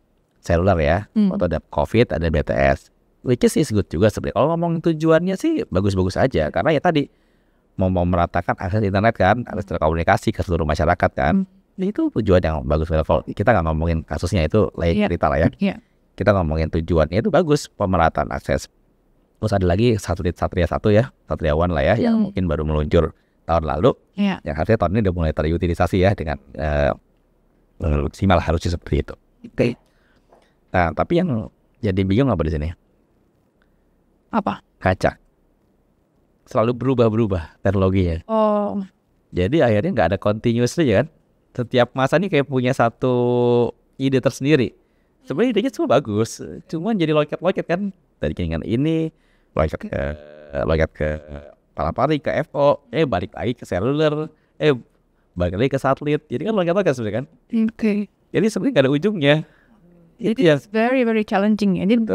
Seluler ya, hmm. waktu ada COVID ada BTS which is, is good juga sebenarnya. Kalau ngomong tujuannya sih bagus-bagus aja karena ya tadi mau mau meratakan akses internet kan, hmm. akses telekomunikasi ke seluruh masyarakat kan. Hmm. Itu tujuan yang bagus level. Kita nggak ngomongin kasusnya itu lain yeah. cerita lah ya. Yeah. Kita ngomongin tujuannya itu bagus pemerataan akses. Terus ada lagi satelit Satria satu ya, Satriawan lah ya hmm. yang mungkin baru meluncur tahun lalu. Yeah. Yang harusnya tahun ini udah mulai terutilisasi ya dengan uh, harusnya seperti itu. Oke. Okay. Nah, tapi yang jadi bingung apa di sini? Apa? Kaca. Selalu berubah-berubah teknologinya. Oh. Jadi akhirnya nggak ada continuous ya kan. Setiap masa ini kayak punya satu ide tersendiri. Sebenarnya idenya semua bagus, cuman jadi loket-loket kan. Dari keinginan ini, loket ke loket ke Palapari, ke FO, eh balik lagi ke seluler, eh balik lagi ke satelit. Jadi kan loket-loket sebenarnya kan. Oke. Okay. Jadi sebenarnya nggak ada ujungnya. Jadi It is very very challenging. Ya. Jadi ini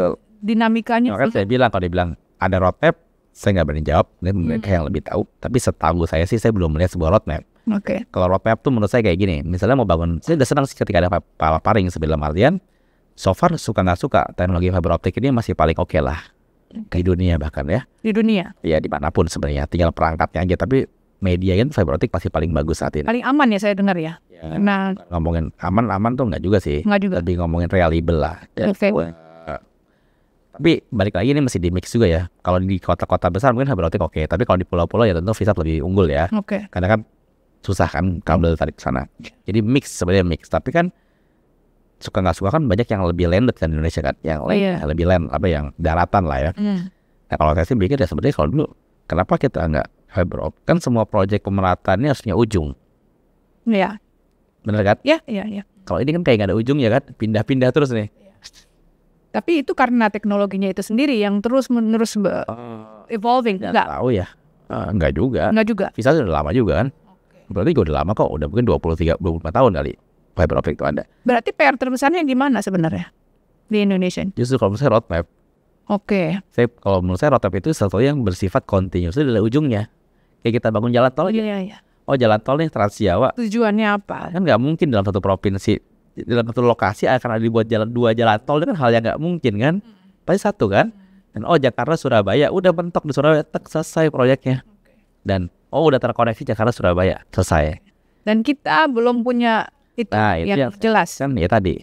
dinamikanya. Ya, makanya saya bilang kalau dibilang ada roadmap, saya nggak berani jawab. Ini hmm. mereka yang lebih tahu. Tapi setahu saya sih, saya belum melihat sebuah roadmap. Oke. Okay. Kalau roadmap tuh menurut saya kayak gini. Misalnya mau bangun, saya udah senang sih ketika ada pala paring sebelum artian. So far suka nggak suka teknologi fiber optik ini masih paling oke okay lah di dunia bahkan ya. Di dunia. Iya dimanapun sebenarnya. Tinggal perangkatnya aja. Tapi media kan fiber optik pasti paling bagus saat ini. Paling aman ya saya dengar ya. ya nah ngomongin aman-aman tuh nggak juga sih. Nggak juga. Tapi ngomongin reliable lah. Ya. Oke. Okay tapi balik lagi ini masih di mix juga ya kalau di kota-kota besar mungkin Habarotik oke okay. tapi kalau di pulau-pulau ya tentu visa lebih unggul ya okay. karena kan susah kan kabel tarik ke sana iya. jadi mix sebenarnya mix tapi kan suka nggak suka kan banyak yang lebih landed kan Indonesia kan yang oh, iya. Ya lebih land apa yang daratan lah ya mm. nah kalau saya sih mikir ya sebenarnya kalau dulu kenapa kita nggak fiber kan semua proyek pemerataan ini harusnya ujung Iya. Yeah. benar kan Iya, yeah, iya, yeah, iya. kalau ini kan kayak nggak ada ujung ya kan pindah-pindah terus nih iya. Tapi itu karena teknologinya itu sendiri yang terus menerus uh, evolving. Enggak tahu ya. Uh, ah, enggak juga. Enggak juga. Visa sudah lama juga kan. Okay. Berarti udah lama kok, udah mungkin dua dua puluh tiga, puluh lima tahun kali fiber optic itu ada. Berarti PR terbesarnya di mana sebenarnya? Di Indonesia. Justru kalau menurut saya roadmap. Oke. Okay. kalau menurut saya roadmap itu sesuatu yang bersifat continuous dari ujungnya. Kayak kita bangun jalan tol. Iya, iya. Oh jalan tol nih Trans Jawa. Tujuannya apa? Kan nggak mungkin dalam satu provinsi dalam satu lokasi akan ada dibuat jalan dua jalan tol itu kan hal yang nggak mungkin kan hmm. pasti satu kan dan oh Jakarta Surabaya udah mentok di Surabaya tek selesai proyeknya dan oh udah terkoneksi Jakarta Surabaya selesai dan kita belum punya itu, nah, itu yang, yang jelas kan ya tadi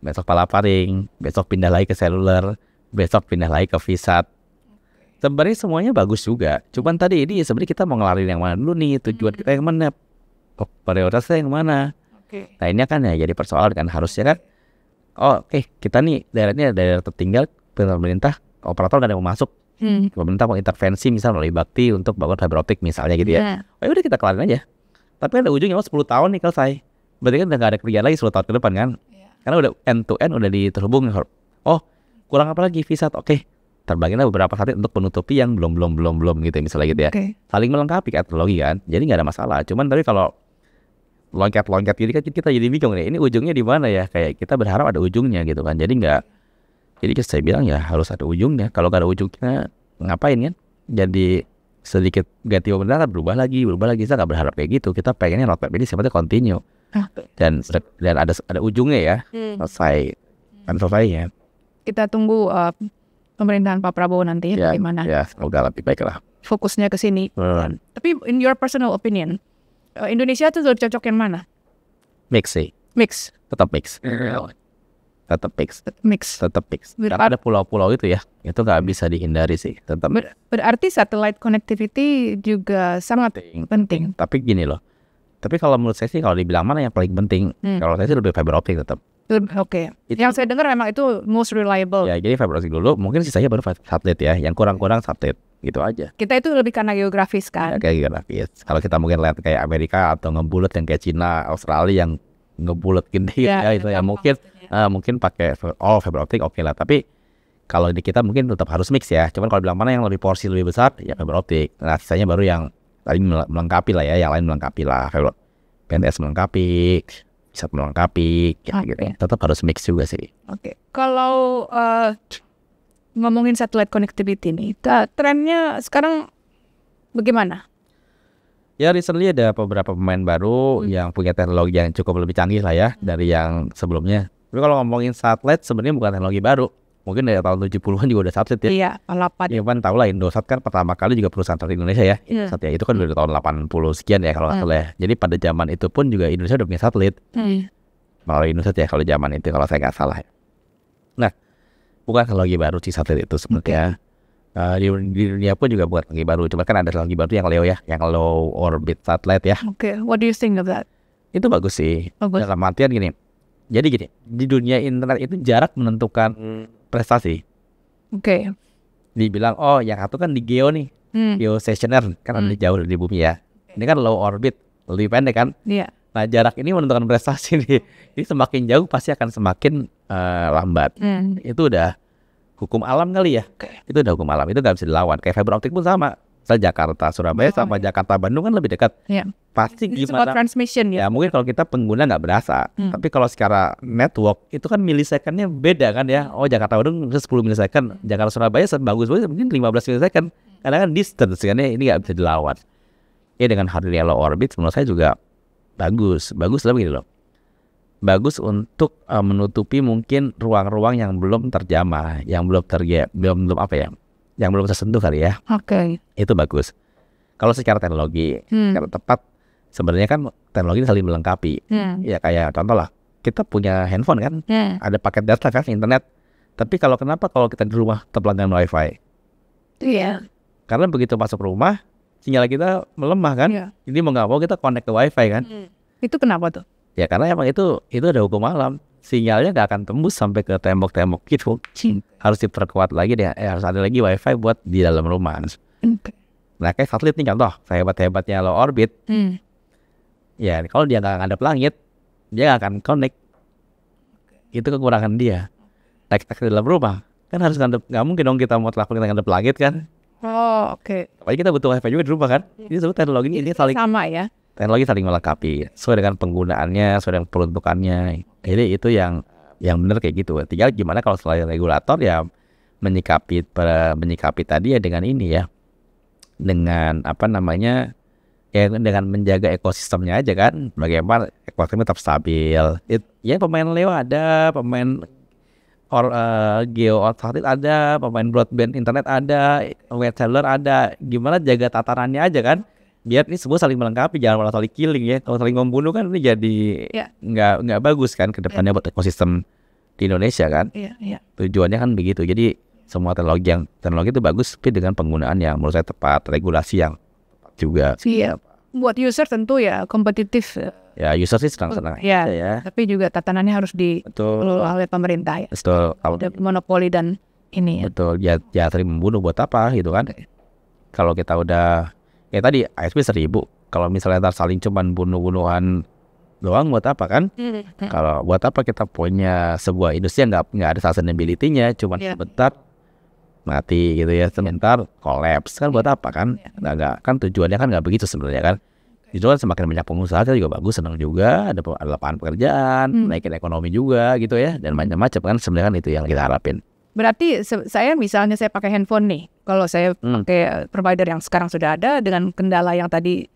besok palaparing besok pindah lagi ke seluler besok pindah lagi ke visat sebenarnya semuanya bagus juga. Cuman tadi ini sebenarnya kita mau ngelarin yang mana dulu nih, tujuan hmm. kita yang mana, prioritasnya yang mana. Okay. Nah ini kan ya jadi persoalan kan harusnya kan, oh oke okay, kita nih daerahnya daerah tertinggal pemerintah operator gak ada yang mau masuk, hmm. pemerintah mau intervensi misal melalui bakti untuk bangun fiber optik misalnya gitu ya, yeah. oh ya udah kita kelarin aja. Tapi kan ada ujungnya oh 10 tahun nih selesai, berarti kan udah gak ada kerjaan lagi 10 tahun ke depan kan, yeah. karena udah end to end udah diterhubung Oh kurang apa lagi visa oke okay terbagilah beberapa saat untuk menutupi yang belum belum belum belum gitu ya, misalnya gitu ya. Okay. Saling melengkapi kayak teknologi kan. Jadi nggak ada masalah. Cuman tapi kalau loncat-loncat jadi kan kita jadi bingung nih ini ujungnya di mana ya kayak kita berharap ada ujungnya gitu kan jadi nggak jadi saya bilang ya harus ada ujungnya kalau nggak ada ujungnya ngapain kan jadi sedikit ganti pemerintah kan berubah lagi berubah lagi saya nggak berharap kayak gitu kita pengennya roadmap ini sifatnya continue ah. dan dan ada ada ujungnya ya hmm. selesai kan selesai ya kita tunggu uh, pemerintahan Pak Prabowo nanti ya, gimana ya semoga lebih baik lah fokusnya ke sini hmm. tapi in your personal opinion Eh, Indonesia tuh lebih cocok yang mana? Mix sih. Mix. Tetap mix. Tetap mix. Mix. Tetap mix. Karena ada pulau-pulau itu ya, itu nggak bisa dihindari sih. Tetap. Ber berarti satellite connectivity juga sangat penting. penting. Tapi gini loh. Tapi kalau menurut saya sih kalau dibilang mana yang paling penting, hmm. kalau saya sih lebih fiber optic tetap. Oke. Okay. Yang saya dengar memang itu most reliable. Ya, jadi fiber optic dulu, mungkin sisanya baru satelit ya, yang kurang-kurang satelit gitu aja. Kita itu lebih karena geografis kan? Ya, kayak geografis. Kalau kita mungkin lihat kayak Amerika atau ngebulet yang kayak Cina, Australia yang ngebulet gede ya, ya itu ya mungkin uh, mungkin pakai oh fiber optik oke okay lah tapi kalau di kita mungkin tetap harus mix ya. Cuman kalau bilang mana yang lebih porsi lebih besar ya fiber optik. Nah sisanya baru yang tadi melengkapi lah ya, yang lain melengkapi lah. Fiber PNS melengkapi, bisa melengkapi, ya, okay. gitu. Tetap harus mix juga sih. Oke. Okay. Kalau uh, ngomongin satellite connectivity nih, trennya sekarang bagaimana? Ya recently ada beberapa pemain baru hmm. yang punya teknologi yang cukup lebih canggih lah ya hmm. dari yang sebelumnya. Tapi kalau ngomongin satelit sebenarnya bukan teknologi baru. Mungkin dari tahun 70-an juga udah satelit ya. Iya, 8. Ya kan tahu lah Indosat kan pertama kali juga perusahaan satelit Indonesia ya. satelit iya. Satya itu kan udah tahun tahun 80 sekian ya kalau hmm. salah ya. Jadi pada zaman itu pun juga Indonesia udah punya satelit. Hmm. Melalui Indosat ya kalau zaman itu kalau saya nggak salah ya. Nah, bukan teknologi baru sih satelit itu sebenarnya. Uh, di, di dunia pun juga bukan teknologi baru, cuma kan ada teknologi baru yang LEO ya, yang low orbit satelit ya. Oke, okay. what do you think of that? Itu bagus sih. Bagus. Dalam artian gini, jadi gini, di dunia internet itu jarak menentukan prestasi. Oke. Okay. Dibilang, oh yang satu kan di geo nih, hmm. geostationer, kan hmm. jauh dari bumi ya. Ini kan low orbit, lebih pendek kan? Iya. Yeah Nah jarak ini menentukan prestasi nih. Jadi semakin jauh pasti akan semakin uh, lambat. Hmm. Itu udah hukum alam kali ya. Itu udah hukum alam. Itu nggak bisa dilawan. Kayak fiber optik pun sama. Saya Jakarta Surabaya oh, sama ya. Jakarta Bandung kan lebih dekat. Ya. Pasti It's gimana? transmission ya. Ya mungkin kalau kita pengguna nggak berasa. Hmm. Tapi kalau secara network itu kan milisecondnya beda kan ya. Oh Jakarta Bandung 10 milisecond, Jakarta Surabaya sebagus bagus mungkin 15 milisecond. Karena kan distance kan ya ini nggak bisa dilawan. Ya dengan hard Yellow Orbit menurut saya juga bagus. Bagus lah begini loh. Bagus untuk uh, menutupi mungkin ruang-ruang yang belum terjamah, yang belum terge, belum belum apa ya, yang belum tersentuh kali ya. Oke. Okay. Itu bagus. Kalau secara teknologi, hmm. kalau tepat sebenarnya kan teknologi ini saling melengkapi. Hmm. Ya kayak contoh lah, kita punya handphone kan, yeah. ada paket data kan, internet. Tapi kalau kenapa kalau kita di rumah terpelanggan wifi? Iya. Yeah. Karena begitu masuk rumah, sinyal kita melemah kan. Yeah. Jadi mau kita connect ke wifi kan. mm. Itu kenapa tuh? Ya karena emang itu itu ada hukum alam. Sinyalnya nggak akan tembus sampai ke tembok-tembok gitu. Harus diperkuat lagi deh. Eh, harus ada lagi wifi buat di dalam rumah. mm. Nah kayak satelit nih contoh. Hebat-hebatnya lo orbit. mm. Ya kalau dia nggak ngadep langit, dia nggak akan connect. Itu kekurangan dia. Tek-tek di dalam rumah kan harus ngadep nggak mungkin dong kita mau telepon kita ngadep langit kan Oh, oke. Okay. Apalagi kita butuh wifi juga di rumah kan. Iya. Ini sebenarnya teknologi ini ini saling sama ya. Teknologi saling melengkapi sesuai dengan penggunaannya, sesuai dengan peruntukannya. Jadi itu yang yang benar kayak gitu. Tinggal gimana kalau selain regulator ya menyikapi menyikapi tadi ya dengan ini ya. Dengan apa namanya? Ya dengan menjaga ekosistemnya aja kan. Bagaimana ekosistemnya tetap stabil. It, ya pemain Leo ada, pemain or, uh, geo outfit ada, pemain broadband internet ada, web seller ada. Gimana jaga tatarannya aja kan? Biar ini semua saling melengkapi, jangan malah saling killing ya. Kalau saling membunuh kan ini jadi iya. nggak yeah. nggak bagus kan ke depannya yeah. buat ekosistem di Indonesia kan. Yeah, yeah. Tujuannya kan begitu. Jadi semua teknologi yang teknologi itu bagus tapi dengan penggunaan yang menurut saya tepat, regulasi yang juga. Siap buat user tentu ya kompetitif. Ya user sih senang-senang oh, ya, ya. Tapi juga tatanannya harus di oleh pemerintah ya. Betul. Ada monopoli dan ini. Ya. Betul. Ya, ya sering membunuh buat apa gitu kan? Kalau kita udah kayak tadi ASP seribu. Kalau misalnya tar saling cuman bunuh-bunuhan doang buat apa kan? Hmm. Kalau buat apa kita punya sebuah industri yang nggak nggak ada sustainability-nya, cuman yeah. sebentar mati gitu ya sebentar kolaps kan buat apa kan iya. nggak, nggak kan tujuannya kan nggak begitu sebenarnya kan itu kan semakin banyak pengusaha juga bagus senang juga ada, lapangan pekerjaan hmm. naikin ekonomi juga gitu ya dan macam-macam kan sebenarnya kan itu yang kita harapin berarti saya misalnya saya pakai handphone nih kalau saya hmm. pakai eh, provider yang sekarang sudah ada dengan kendala yang tadi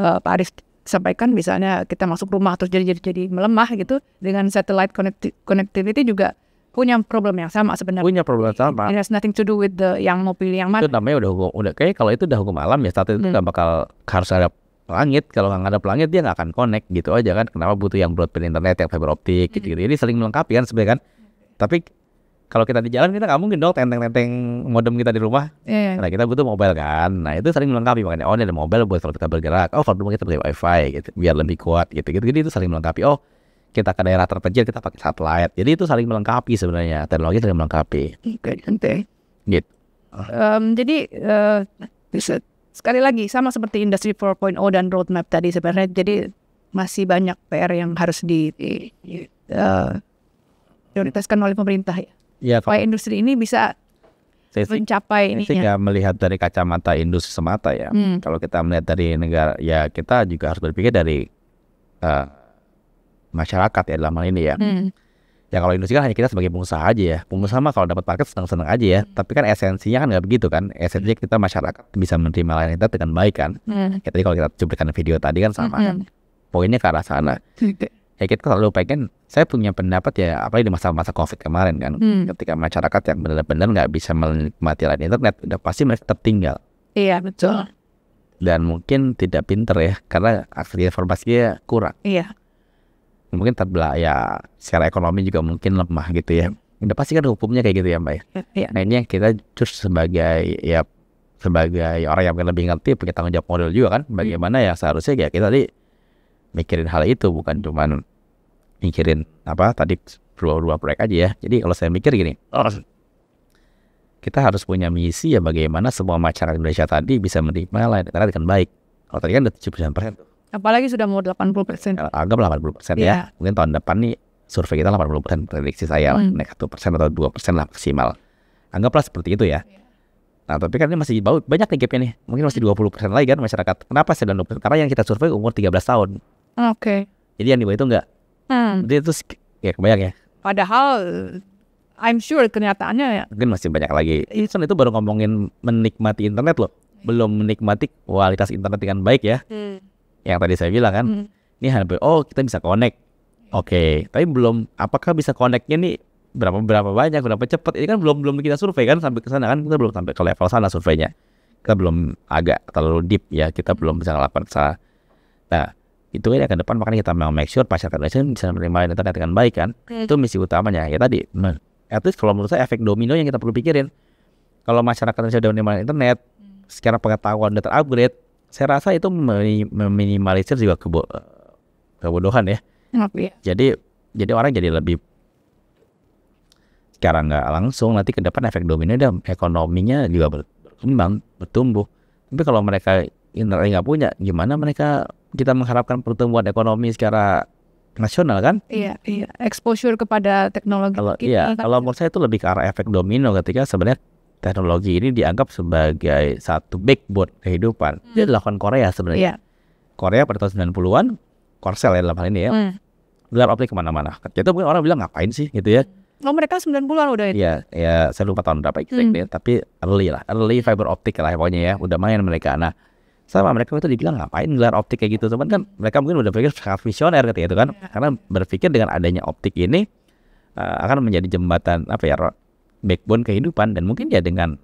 uh, Pak Arif sampaikan misalnya kita masuk rumah terus jadi jadi, jadi melemah gitu dengan satellite connecti connectivity juga punya problem yang sama sebenarnya. Punya problem yang sama. It has nothing to do with the yang mau pilih yang mana. Itu namanya udah hukum, udah kayak kalau itu udah hukum alam ya saat itu hmm. nggak hmm. bakal harus ada langit. Kalau nggak ada langit dia nggak akan connect gitu aja kan. Kenapa butuh yang broadband internet, yang fiber optik hmm. gitu, gitu. Jadi saling melengkapi kan sebenarnya kan. Tapi kalau kita di jalan kita nggak mungkin dong tenteng-tenteng modem kita di rumah. Iya, iya. Nah kita butuh mobile kan. Nah itu saling melengkapi makanya. Oh ini ada mobile buat kalau kita bergerak. Oh kalau kita pakai wifi gitu biar lebih kuat gitu gitu. Jadi itu saling melengkapi. Oh kita ke daerah terpencil kita pakai satelit. Jadi itu saling melengkapi sebenarnya teknologi saling melengkapi. Gitu. Um, jadi uh, sekali lagi sama seperti industri 4.0 dan roadmap tadi sebenarnya. Jadi masih banyak PR yang harus di uh, prioritaskan oleh pemerintah ya. ya Supaya industri ini bisa saya sih, mencapai ini. Saya melihat dari kacamata industri semata ya. Hmm. Kalau kita melihat dari negara, ya kita juga harus berpikir dari uh, masyarakat ya dalam hal ini ya. Hmm. Ya kalau industri kan hanya kita sebagai pengusaha aja ya. Pengusaha mah kalau dapat paket senang-senang aja ya. Hmm. Tapi kan esensinya kan nggak begitu kan. Esensinya hmm. kita masyarakat bisa menerima layanan kita dengan baik kan. Hmm. Ya tadi kalau kita cuplikan video tadi kan sama kan. hmm. kan. Poinnya ke arah sana. Gitu. Ya kita selalu pengen, saya punya pendapat ya apa di masa-masa covid kemarin kan. Hmm. Ketika masyarakat yang benar-benar nggak bisa menikmati layanan internet, udah pasti mereka tertinggal. Iya betul. Dan mungkin tidak pinter ya, karena akses informasinya kurang. Iya mungkin terbelah ya secara ekonomi juga mungkin lemah gitu ya iya. udah pasti kan hukumnya kayak gitu ya mbak ya iya, iya. nah ini yang kita just sebagai ya sebagai orang yang lebih ngerti punya tanggung jawab model juga kan hmm. bagaimana ya seharusnya ya kita tadi mikirin hal itu bukan cuman mikirin apa tadi dua dua proyek aja ya jadi kalau saya mikir gini oh. kita harus punya misi ya bagaimana semua masyarakat Indonesia tadi bisa menerima layanan dengan baik kalau tadi kan udah 70 persen tuh Apalagi sudah mau 80 persen. Ya, Anggap 80 persen yeah. ya. Iya. Mungkin tahun depan nih survei kita 80 persen prediksi saya hmm. naik satu persen atau dua persen lah maksimal. Anggaplah seperti itu ya. Yeah. Nah tapi kan ini masih banyak nih gapnya nih. Mungkin masih 20 hmm. persen lagi kan masyarakat. Kenapa saya bilang 20 Karena yang kita survei umur 13 tahun. Oke. Okay. Jadi yang hmm. di bawah itu enggak. Hmm. Dia itu ya kebayang ya. Padahal I'm sure kenyataannya ya. Mungkin masih banyak lagi. Ini kan itu baru ngomongin menikmati internet loh. Iya. Belum menikmati kualitas internet dengan baik ya. Hmm yang tadi saya bilang kan hmm. ini hampir oh kita bisa connect oke okay. tapi belum apakah bisa connectnya nih berapa berapa banyak berapa cepat ini kan belum belum kita survei kan sampai ke sana kan kita belum sampai ke level sana surveinya kita belum agak terlalu deep ya kita belum bisa ke sana nah itu ya ke depan makanya kita mau make sure masyarakat Indonesia bisa menerima internet dengan baik kan hmm. itu misi utamanya ya tadi benar at least kalau menurut saya efek domino yang kita perlu pikirin kalau masyarakat Indonesia udah menerima internet hmm. secara pengetahuan udah terupgrade saya rasa itu meminimalisir juga kebo eh, kebodohan ya. Okay. Jadi jadi orang jadi lebih sekarang nggak langsung nanti ke depan efek domino dan ekonominya juga berkembang bertumbuh. Tapi kalau mereka internet nggak punya, gimana mereka kita mengharapkan pertumbuhan ekonomi secara nasional kan? Iya, iya. Exposure kepada teknologi. Kalau iya, kan? kalau ya. menurut saya itu lebih ke arah efek domino ketika sebenarnya teknologi ini dianggap sebagai satu backbone kehidupan. Hmm. Dia dilakukan Korea sebenarnya. Yeah. Korea pada tahun 90-an, Korsel ya dalam hal ini ya, hmm. gelar optik kemana-mana. Jadi itu mungkin orang bilang ngapain sih gitu ya. Oh mereka 90-an udah itu? Iya, ya, saya lupa tahun berapa exactly, hmm. Ya, tapi early lah, early fiber optik lah ya pokoknya ya, udah main mereka. Nah, sama mereka itu dibilang ngapain gelar optik kayak gitu, cuman kan mereka mungkin udah pikir sangat visioner gitu ya, kan, ya. karena berpikir dengan adanya optik ini uh, akan menjadi jembatan apa ya backbone kehidupan dan mungkin ya dengan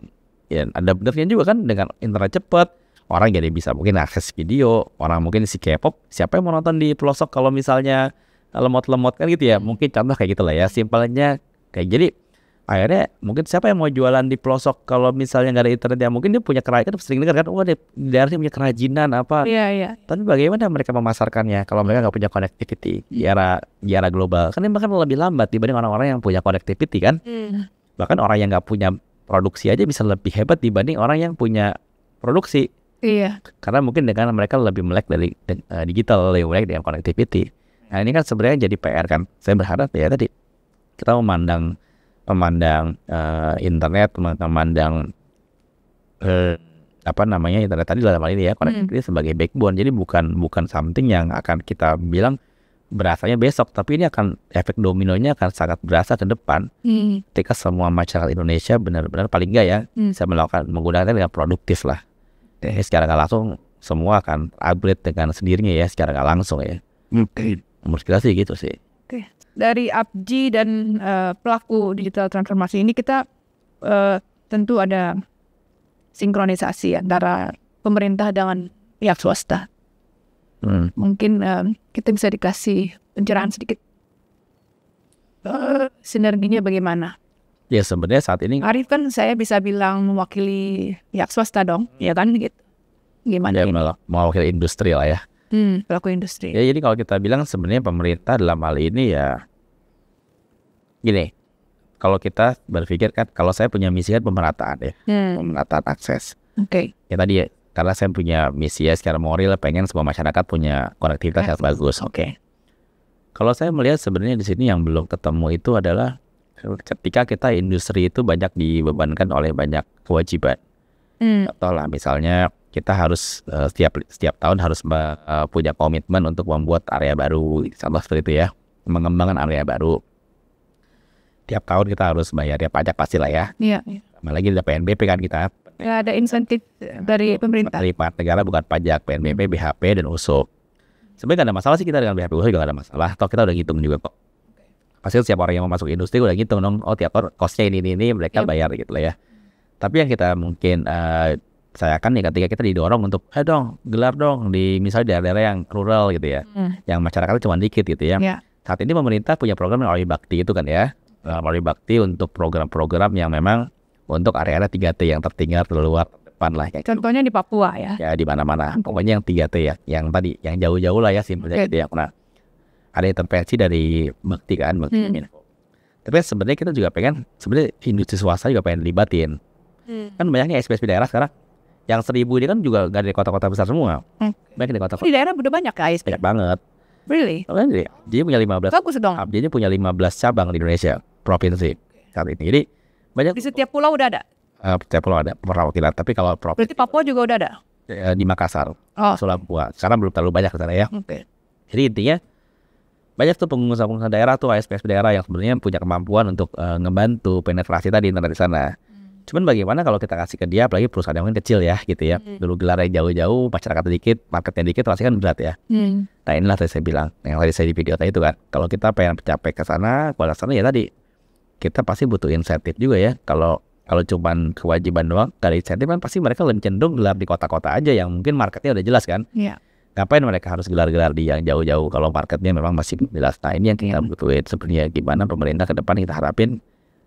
ya ada benernya juga kan dengan internet cepat orang jadi bisa mungkin akses video orang mungkin si K-pop siapa yang mau nonton di pelosok kalau misalnya lemot-lemot kan gitu ya hmm. mungkin contoh kayak gitulah ya simpelnya kayak jadi akhirnya mungkin siapa yang mau jualan di pelosok kalau misalnya nggak ada internet ya mungkin dia punya kerajinan kan sering dengar kan wah oh, di punya kerajinan apa iya yeah, iya tapi bagaimana mereka memasarkannya kalau mereka nggak punya connectivity di era di era global kan ini bahkan lebih lambat dibanding orang-orang yang punya connectivity kan mm bahkan orang yang nggak punya produksi aja bisa lebih hebat dibanding orang yang punya produksi iya karena mungkin dengan mereka lebih melek dari eh, digital lebih melek dengan connectivity nah ini kan sebenarnya jadi PR kan saya berharap ya tadi kita memandang memandang uh, internet memandang uh, apa namanya internet tadi dalam hal ini ya hmm. connectivity hmm. sebagai backbone jadi bukan bukan something yang akan kita bilang berasanya besok, tapi ini akan efek dominonya akan sangat berasa ke depan. Hmm. Ketika semua masyarakat Indonesia benar-benar paling enggak ya, hmm. saya melakukan menggunakan dengan produktif lah. Jadi secara nggak langsung semua akan upgrade dengan sendirinya ya, secara nggak langsung ya. Oke. Menurut kita sih gitu sih. Oke, okay. dari Abji dan uh, pelaku digital transformasi ini kita uh, tentu ada sinkronisasi antara pemerintah dengan pihak swasta Hmm. Mungkin um, kita bisa dikasih pencerahan sedikit. Uh, sinerginya bagaimana? Ya sebenarnya saat ini Arif kan saya bisa bilang mewakili pihak swasta dong, hmm. ya kan gitu. Gimana? Ya ini? mewakili industri lah ya. Hmm, pelaku industri. Ya jadi kalau kita bilang sebenarnya pemerintah dalam hal ini ya gini. Kalau kita berpikir kan kalau saya punya misi kan pemerataan ya, hmm. pemerataan akses. Oke. Okay. Ya tadi ya karena saya punya misi ya secara moral pengen semua masyarakat punya konektivitas yang bagus. Oke. Okay. Kalau saya melihat sebenarnya di sini yang belum ketemu itu adalah ketika kita industri itu banyak dibebankan oleh banyak kewajiban. Hmm. Atau lah misalnya kita harus uh, setiap setiap tahun harus uh, punya komitmen untuk membuat area baru, sama seperti itu ya, mengembangkan area baru. Tiap tahun kita harus bayar ya pajak pastilah ya. Iya. Yeah, yeah. Apalagi ada PNBP kan kita nggak ada insentif iya. dari pemerintah. Lipat negara bukan pajak, PNBP, BHP, hmm. dan USO. Sebenarnya nggak ada masalah sih kita dengan BHP USO juga nggak ada masalah. Toh kita udah ngitung juga kok. Pasti siapa orang yang mau masuk industri udah ngitung dong. Oh tiap orang costnya ini ini, ini mereka yep. Iya. bayar gitu lah ya. Tapi yang kita mungkin uh, eh, saya kan nih ketika kita didorong untuk eh dong gelar dong di misalnya daerah-daerah yang rural gitu ya, hmm. yang masyarakatnya cuma dikit gitu ya. Yeah. Saat ini pemerintah punya program yang Bakti itu kan ya, melalui eh, Bakti untuk program-program yang memang untuk area-area 3T yang tertinggal terluar depan lah. Ya. Contohnya di Papua ya? Ya di mana-mana. Pokoknya yang 3T ya, yang tadi, yang jauh-jauh lah ya simpelnya. Jadi gitu ya, nah, ada intervensi dari Bakti kan, Bakti hmm. Tapi sebenarnya kita juga pengen, sebenarnya industri swasta juga pengen libatin. Hmm. Kan banyaknya SPSP daerah sekarang yang seribu ini kan juga gak dari kota-kota besar semua. Hmm. Banyak di kota-kota. Di daerah udah banyak ya SPSP. Banyak banget. Really? Jadi, jadi punya 15. Bagus dong. Jadi ah, punya 15 cabang di Indonesia, provinsi saat ini. Jadi banyak di setiap pulau udah ada. Uh, setiap pulau ada perwakilan, tapi kalau provinsi Berarti Papua juga udah ada. Eh, di Makassar, oh. Sulawesi, Sekarang belum terlalu banyak sana ya. Okay. Jadi intinya banyak tuh pengusaha-pengusaha daerah tuh ASPS daerah yang sebenarnya punya kemampuan untuk uh, ngebantu penetrasi tadi internet di sana. Hmm. Cuman bagaimana kalau kita kasih ke dia apalagi perusahaan yang mungkin kecil ya gitu ya. Hmm. Dulu gelarnya jauh-jauh, masyarakat sedikit, marketnya dikit pasti kan berat ya. Hmm. Nah inilah tadi saya bilang yang tadi saya di video tadi itu kan. Kalau kita pengen mencapai ke sana, kualitas sana ya tadi kita pasti butuh insentif juga ya. Kalau kalau cuman kewajiban doang, dari insentif kan pasti mereka lebih cenderung gelar di kota-kota aja yang mungkin marketnya udah jelas kan. Iya. Ngapain mereka harus gelar-gelar di yang jauh-jauh kalau marketnya memang masih jelas. Nah ini yang kita iya. butuhin sebenarnya gimana pemerintah ke depan kita harapin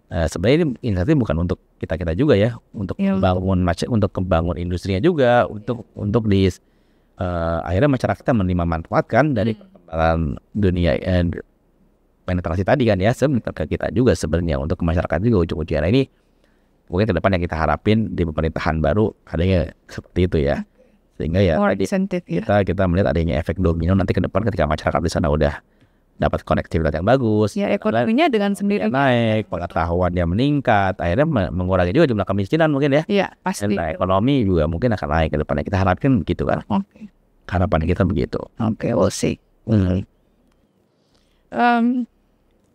Uh, sebenarnya ini insentif bukan untuk kita kita juga ya untuk membangun iya, bangun untuk membangun industrinya juga untuk untuk di uh, akhirnya masyarakat menerima manfaat kan dari iya. perkembangan dunia penetrasi tadi kan ya sebentar ke kita juga sebenarnya untuk ke masyarakat juga ujung-ujungnya ini mungkin ke depan yang kita harapin di pemerintahan baru adanya seperti itu ya sehingga ya More tadi, ya. kita kita melihat adanya efek domino nanti ke depan ketika masyarakat di sana udah dapat konektivitas yang bagus ya ekonominya dengan sendiri naik pengetahuan meningkat akhirnya mengurangi juga jumlah kemiskinan mungkin ya ya pasti Dan nah, ekonomi juga mungkin akan naik ke depannya kita harapkan gitu kan okay. harapan kita begitu oke okay, we'll see mm -hmm. um,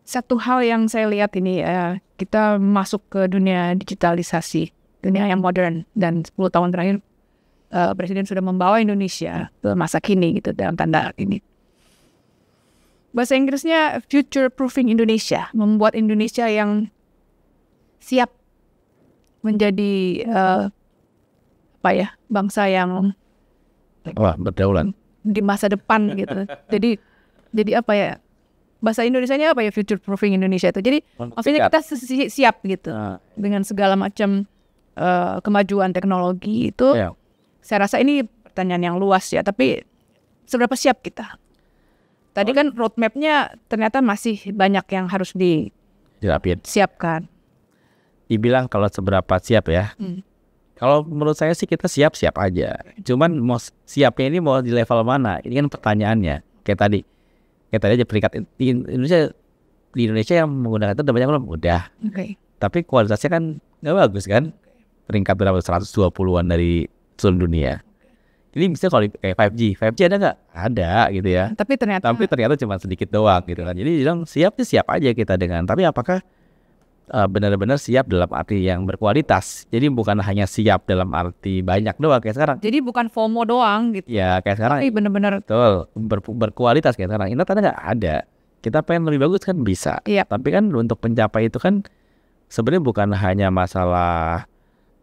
satu hal yang saya lihat ini ya, kita masuk ke dunia digitalisasi, dunia yang modern dan 10 tahun terakhir uh, presiden sudah membawa Indonesia ke masa kini gitu dalam tanda ini. Bahasa Inggrisnya future proofing Indonesia, membuat Indonesia yang siap menjadi uh, apa ya, bangsa yang wah berdaulat di masa depan gitu. Jadi jadi apa ya? bahasa Indonesia-nya apa ya future proofing Indonesia itu. Jadi maksudnya kita siap gitu uh. dengan segala macam uh, kemajuan teknologi itu. Yeah. Saya rasa ini pertanyaan yang luas ya, tapi seberapa siap kita? Tadi oh. kan roadmapnya ternyata masih banyak yang harus di Dilapin. siapkan. Dibilang kalau seberapa siap ya. Hmm. Kalau menurut saya sih kita siap-siap aja. Cuman mau siapnya ini mau di level mana? Ini kan pertanyaannya. Kayak tadi, kayak tadi aja peringkat di Indonesia di Indonesia yang menggunakan itu udah banyak orang Oke. Okay. Tapi kualitasnya kan nggak bagus kan? Peringkat berapa 120-an dari seluruh dunia. Jadi bisa kalau kayak 5G, 5G ada nggak? Ada gitu ya. Tapi ternyata tapi ternyata cuma sedikit doang gitu kan. Jadi bilang siap sih siap aja kita dengan. Tapi apakah Eh, benar-benar siap dalam arti yang berkualitas. Jadi bukan hanya siap dalam arti banyak doang kayak sekarang. Jadi bukan FOMO doang gitu. Ya kayak sekarang. Tapi benar-benar. Betul. Ber berkualitas kayak sekarang. Ini tanda nggak ada. Kita pengen lebih bagus kan bisa. Iya. Tapi kan untuk pencapai itu kan sebenarnya bukan hanya masalah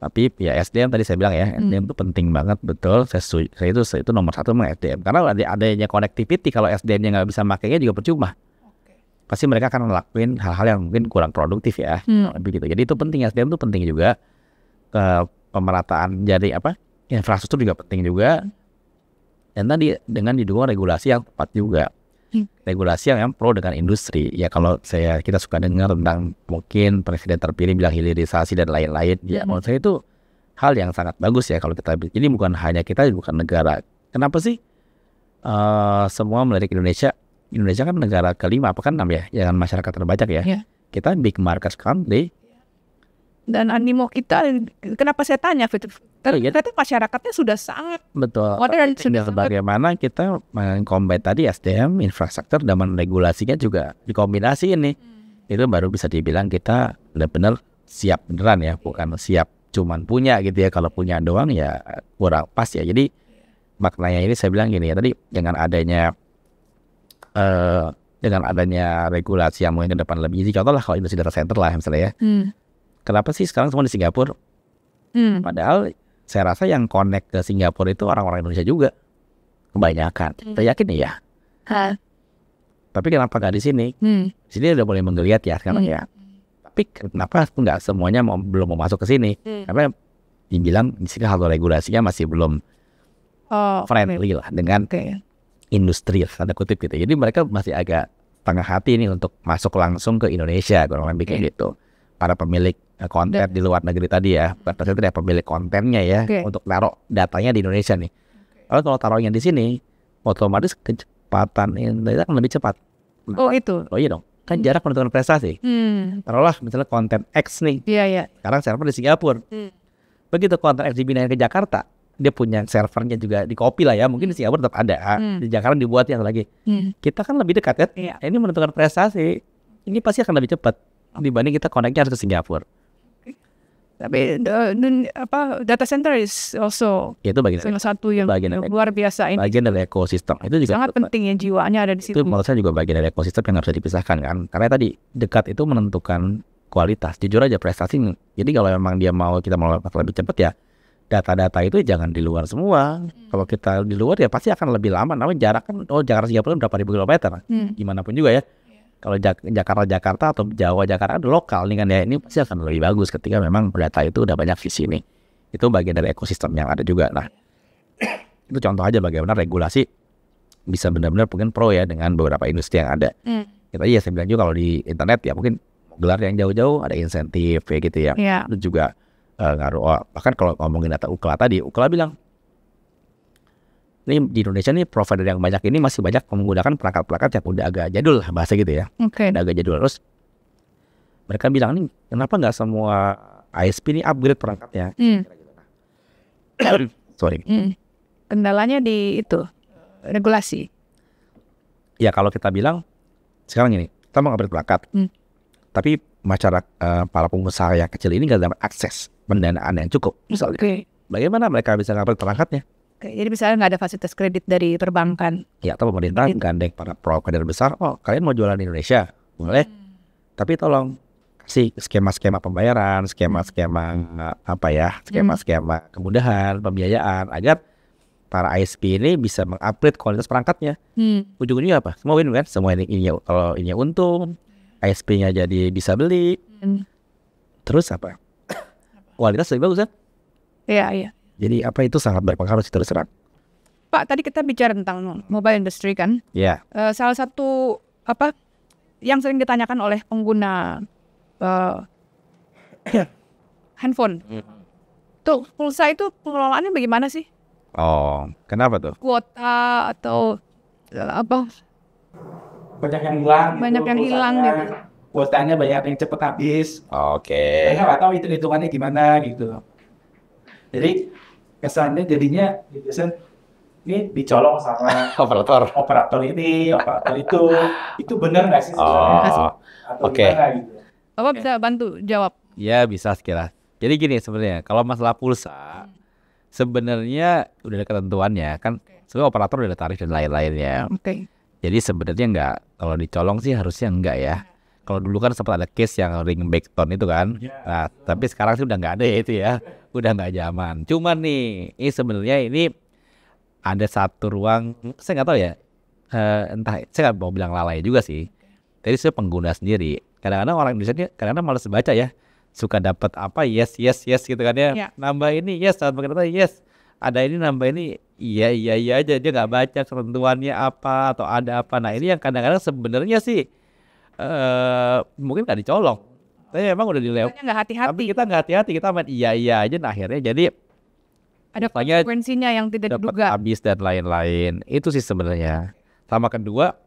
tapi ya SDM tadi saya bilang ya SDM hmm. itu penting banget betul saya, saya itu saya itu nomor satu memang SDM karena ada adanya connectivity kalau SDM-nya nggak bisa makainya juga percuma pasti mereka akan ngelakuin hal-hal yang mungkin kurang produktif ya hmm. begitu jadi itu penting SDM itu penting juga ke pemerataan jadi apa infrastruktur juga penting juga dan tadi dengan didukung regulasi yang tepat juga hmm. regulasi yang, pro dengan industri ya kalau saya kita suka dengar tentang mungkin presiden terpilih bilang hilirisasi dan lain-lain ya hmm. menurut saya itu hal yang sangat bagus ya kalau kita jadi bukan hanya kita bukan negara kenapa sih uh, semua melirik Indonesia Indonesia kan negara kelima apa kan enam ya yang masyarakat terbajak ya. Yeah. Kita big market country. Dan animo kita, kenapa saya tanya, kan oh, iya. ternyata oh, masyarakatnya sudah sangat betul. Modern sudah bagaimana kita mengkombin tadi SDM, infrastruktur dan regulasinya juga dikombinasi ini, hmm. itu baru bisa dibilang kita benar-benar siap beneran ya, bukan siap cuman punya gitu ya. Kalau punya doang ya kurang pas ya. Jadi maknanya ini saya bilang gini ya tadi dengan adanya uh, dengan adanya regulasi yang mungkin ke depan lebih easy. Contoh lah kalau industri data center lah misalnya ya. Hmm. Kenapa sih sekarang semua di Singapura? Hmm. Padahal saya rasa yang connect ke Singapura itu orang-orang Indonesia juga. Kebanyakan. Hmm. Kita yakin ya. Ha. Tapi kenapa nggak di sini? Hmm. Di sini udah boleh menggeliat ya sekarang hmm. ya. Tapi kenapa nggak semuanya mau, belum mau masuk ke sini? Hmm. Karena dibilang di sini hal regulasinya masih belum oh, friendly okay. lah dengan okay industri tanda kutip gitu. Jadi mereka masih agak tengah hati nih untuk masuk langsung ke Indonesia kurang lebih kayak gitu. Para pemilik eh, konten di luar negeri tadi ya, berarti hmm. ya pemilik kontennya ya okay. untuk taruh datanya di Indonesia nih. Lalu kalau taruhnya di sini, otomatis kecepatan ini akan lebih cepat. oh itu? Oh iya dong kan hmm. jarak menentukan prestasi. Hmm. Taruhlah misalnya konten X nih. Iya, yeah, iya. Yeah. Sekarang server di Singapura. Hmm. Begitu konten X dibinain ke Jakarta, dia punya servernya juga di copy lah ya mungkin di Singapura tetap ada hmm. di Jakarta dibuat yang lagi hmm. kita kan lebih dekat kan yeah. ini menentukan prestasi ini pasti akan lebih cepat dibanding kita connectnya harus ke Singapura tapi the, apa data center is also itu bagian salah satu yang bagian luar biasa ini bagian dari ekosistem itu juga sangat penting ya jiwanya ada di situ itu menurut saya juga bagian dari ekosistem yang nggak bisa dipisahkan kan karena tadi dekat itu menentukan kualitas jujur aja prestasi jadi kalau memang dia mau kita mau lebih cepat ya data-data itu jangan di luar semua. Hmm. Kalau kita di luar ya pasti akan lebih lama. Namanya jarak kan, oh Jakarta Singapura berapa ribu kilometer, hmm. gimana pun juga ya. Iya. Kalau Jakarta Jakarta atau Jawa Jakarta ada kan lokal nih kan ya ini pasti akan lebih bagus ketika memang data itu udah banyak di sini. Itu bagian dari ekosistem yang ada juga. Nah iya. itu contoh aja bagaimana regulasi bisa benar-benar mungkin pro ya dengan beberapa industri yang ada. Hmm. Kita ya saya bilang juga kalau di internet ya mungkin gelar yang jauh-jauh ada insentif ya gitu ya. Yeah. Iya. Itu juga Eh, ngaruh oh, bahkan kalau ngomongin data UKLA tadi UKLA bilang ini di Indonesia nih provider yang banyak ini masih banyak menggunakan perangkat-perangkat yang udah agak jadul bahasa gitu ya okay. udah agak jadul terus mereka bilang nih kenapa nggak semua ISP ini upgrade perangkatnya mm. sorry mm. kendalanya di itu regulasi ya kalau kita bilang sekarang ini kita mau upgrade perangkat mm tapi masyarakat uh, para pengusaha yang kecil ini nggak dapat akses pendanaan yang cukup. Misalnya, okay. bagaimana mereka bisa ngambil perangkatnya? Okay, jadi misalnya nggak ada fasilitas kredit dari perbankan. Ya, atau pemerintah gandeng para provider besar. Oh, kalian mau jualan di Indonesia, boleh. Hmm. Tapi tolong kasih skema-skema pembayaran, skema-skema apa ya, skema-skema kemudahan, pembiayaan agar para ISP ini bisa mengupgrade kualitas perangkatnya. Hmm. Ujung-ujungnya apa? Semua win kan? Semua ini, ini kalau ini untung, ISP-nya jadi bisa beli. Hmm. Terus apa? Kualitas lebih bagus kan? Iya, iya. Jadi apa itu sangat berpengaruh sih terus terang. Pak, tadi kita bicara tentang mobile industry kan? Iya. Yeah. Uh, salah satu apa yang sering ditanyakan oleh pengguna uh, handphone. Mm. Tuh, pulsa itu pengelolaannya bagaimana sih? Oh, kenapa tuh? Kuota atau apa? banyak yang hilang gitu. banyak gitu, yang hilang gitu kuotanya banyak yang cepet habis oke okay. mereka nggak tahu itu hitungannya gimana gitu jadi kesannya jadinya biasanya ini dicolong sama operator operator ini operator itu itu benar nggak sih oh, oke okay. gitu. apa bisa bantu jawab ya bisa sekira jadi gini sebenarnya kalau masalah pulsa hmm. sebenarnya udah ada ketentuannya kan sebenarnya operator udah ada tarif dan lain-lainnya oke okay. Jadi sebenarnya nggak kalau dicolong sih harusnya enggak ya. Kalau dulu kan sempat ada case yang ring back tone itu kan. Ya. Nah, tapi sekarang sih udah nggak ada ya itu ya. Udah nggak zaman. Cuman nih, ini sebenarnya ini ada satu ruang saya nggak tahu ya. Uh, entah saya nggak mau bilang lalai juga sih. Tadi saya pengguna sendiri. Kadang-kadang orang Indonesia dia kadang-kadang malas baca ya. Suka dapat apa yes yes yes gitu kan ya. ya. Nambah ini yes, tambah kata yes ada ini nambah ini iya iya iya aja dia nggak baca ketentuannya apa atau ada apa nah ini yang kadang-kadang sebenarnya sih eh mungkin nggak dicolong tapi memang udah dilewati nggak hati-hati tapi kita nggak hati-hati kita main iya iya aja nah akhirnya jadi ada konsekuensinya yang tidak diduga habis dan lain-lain itu sih sebenarnya sama kedua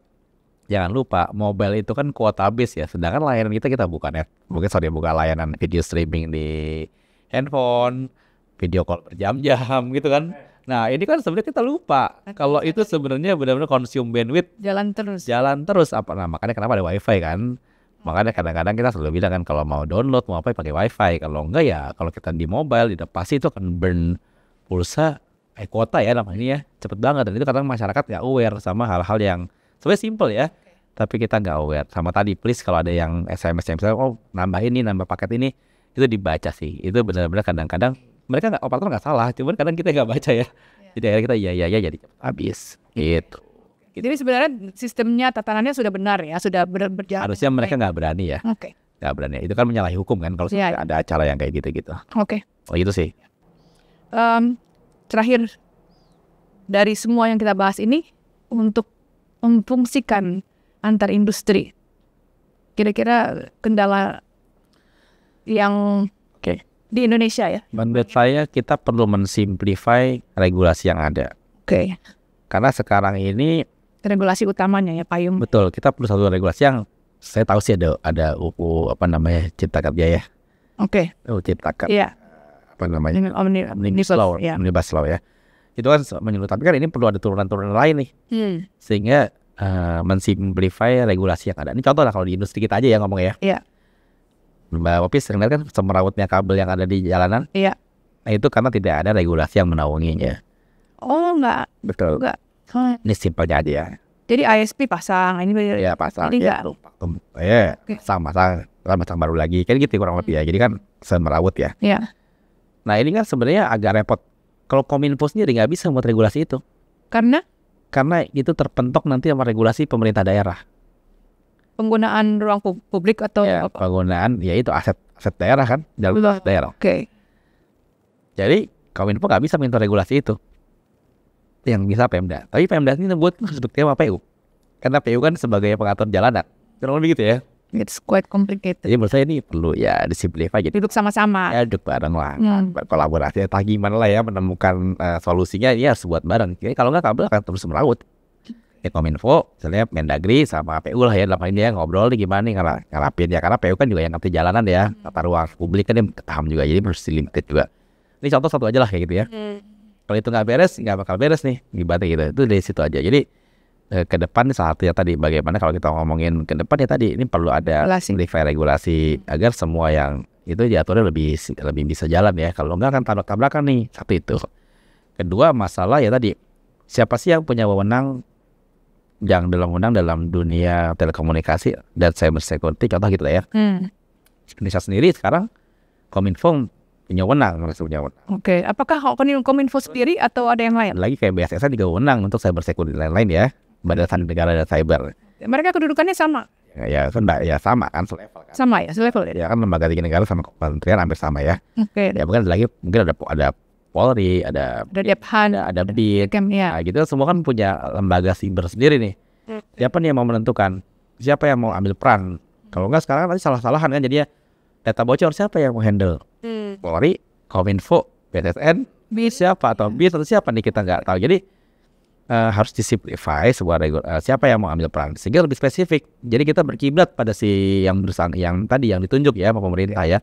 jangan lupa mobile itu kan kuota habis ya sedangkan layanan kita kita bukan. ya mungkin sorry buka layanan video streaming di handphone video call berjam-jam gitu kan. Nah ini kan sebenarnya kita lupa kalau itu sebenarnya benar-benar consume bandwidth. Jalan terus. Jalan terus apa? Nah makanya kenapa ada wifi kan? Makanya kadang-kadang kita selalu bilang kan kalau mau download mau apa ya pakai wifi. Kalau enggak ya kalau kita di mobile tidak pasti itu akan burn pulsa eh kuota ya namanya ya cepet banget dan itu kadang masyarakat nggak aware sama hal-hal yang sebenarnya simple ya tapi kita nggak aware sama tadi please kalau ada yang SMS sms oh nambah ini nambah paket ini itu dibaca sih itu benar-benar kadang-kadang mereka nggak operator nggak salah cuman kadang kita nggak baca ya iya. jadi akhirnya kita ya ya ya jadi habis gitu jadi sebenarnya sistemnya tatanannya sudah benar ya sudah ber berjalan harusnya mereka nggak berani ya oke okay. berani itu kan menyalahi hukum kan kalau yeah. Iya. ada acara yang kayak oh, gitu gitu oke okay. oh itu sih um, terakhir dari semua yang kita bahas ini untuk memfungsikan antar industri kira-kira kendala yang di Indonesia ya? Menurut saya kita perlu mensimplify regulasi yang ada. Oke. Okay. Karena sekarang ini regulasi utamanya ya payung. Betul, kita perlu satu regulasi yang saya tahu sih ada ada UU apa namanya Cipta Kerja ya. Oke. Okay. Oh, UU Cipta Kerja. Iya. Yeah. Apa namanya? Omnibus, Law. Ya. Omnibus Law ya. Itu kan menyeluruh tapi kan ini perlu ada turunan-turunan lain nih. Hmm. Sehingga uh, mensimplify regulasi yang ada. Ini contoh lah kalau di industri kita aja ya ngomong ya. Iya. Yeah Mbak Popi sering lihat kan semerawutnya kabel yang ada di jalanan. Iya. Nah, itu karena tidak ada regulasi yang menaunginya. Oh, enggak. Betul. Enggak. Ini simpelnya aja ya. Jadi ISP pasang, ini ya pasang. Jadi ya, ya okay. sama pasang, sama pasang baru lagi. Kan gitu kurang lebih ya. Hmm. Jadi kan semerawut ya. Iya. Nah ini kan sebenarnya agak repot. Kalau kominfo sendiri nggak bisa buat regulasi itu. Karena? Karena itu terpentok nanti sama regulasi pemerintah daerah penggunaan ruang publik atau ya, apa? penggunaan ya itu aset aset daerah kan jalur Betul. daerah. Oke. Okay. Jadi Kominfo nggak bisa minta regulasi itu yang bisa Pemda. Tapi Pemda ini membuat seperti sama PU. Karena PU kan sebagai pengatur jalanan. Kurang lebih gitu ya. It's quite complicated. Jadi menurut saya ini perlu ya disimplify aja. Duduk sama-sama. Ya duduk bareng lah. Hmm. Kolaborasi entah gimana lah ya menemukan uh, solusinya ya harus buat bareng. Jadi kalau nggak kabel akan terus merawut ya Kominfo, saya Mendagri sama PU lah ya dalam ini ya ngobrol nih gimana nih ngarap, ngarapin ya karena PU kan juga yang ngerti jalanan ya hmm. tata ruang publik kan dia paham juga jadi mesti limited juga. Ini contoh satu aja lah kayak gitu ya. Hmm. Kalau itu nggak beres nggak bakal beres nih gimana gitu itu dari situ aja. Jadi eh, ke depan salah satunya tadi bagaimana kalau kita ngomongin ke depan ya tadi ini perlu ada regulasi, regulasi hmm. agar semua yang itu diaturnya lebih lebih bisa jalan ya kalau nggak kan tabrak tabrakan nih satu itu kedua masalah ya tadi siapa sih yang punya wewenang yang dalam undang dalam dunia telekomunikasi dan cyber security contoh gitu ya. Hmm. Indonesia sendiri sekarang Kominfo punya wenang punya wenang. Oke, okay. apakah Kominfo sendiri atau ada yang lain? Lagi kayak BSSN juga wenang untuk cyber security lain-lain ya, Badan Negara dan Cyber. Mereka kedudukannya sama. Ya, ya kan ya sama kan selevel kan. Sama ya, selevel ya. Ya kan lembaga tinggi negara sama kementerian hampir sama ya. Oke. Okay. Ya bukan lagi mungkin ada ada Polri, ada ada Depan, ada, ada BIN, ya. nah, gitu semua kan punya lembaga siber sendiri nih. Hmm. Siapa nih yang mau menentukan siapa yang mau ambil peran? Kalau enggak sekarang nanti salah-salahan kan jadinya data bocor siapa yang mau handle? Hmm. Polri, Kominfo, PTN BIS siapa atau iya. BIS atau siapa nih kita nggak tahu. Jadi uh, harus disimplify sebuah regul uh, eh, siapa yang mau ambil peran sehingga lebih spesifik. Jadi kita berkiblat pada si yang bersang yang tadi yang ditunjuk ya sama pemerintah ya.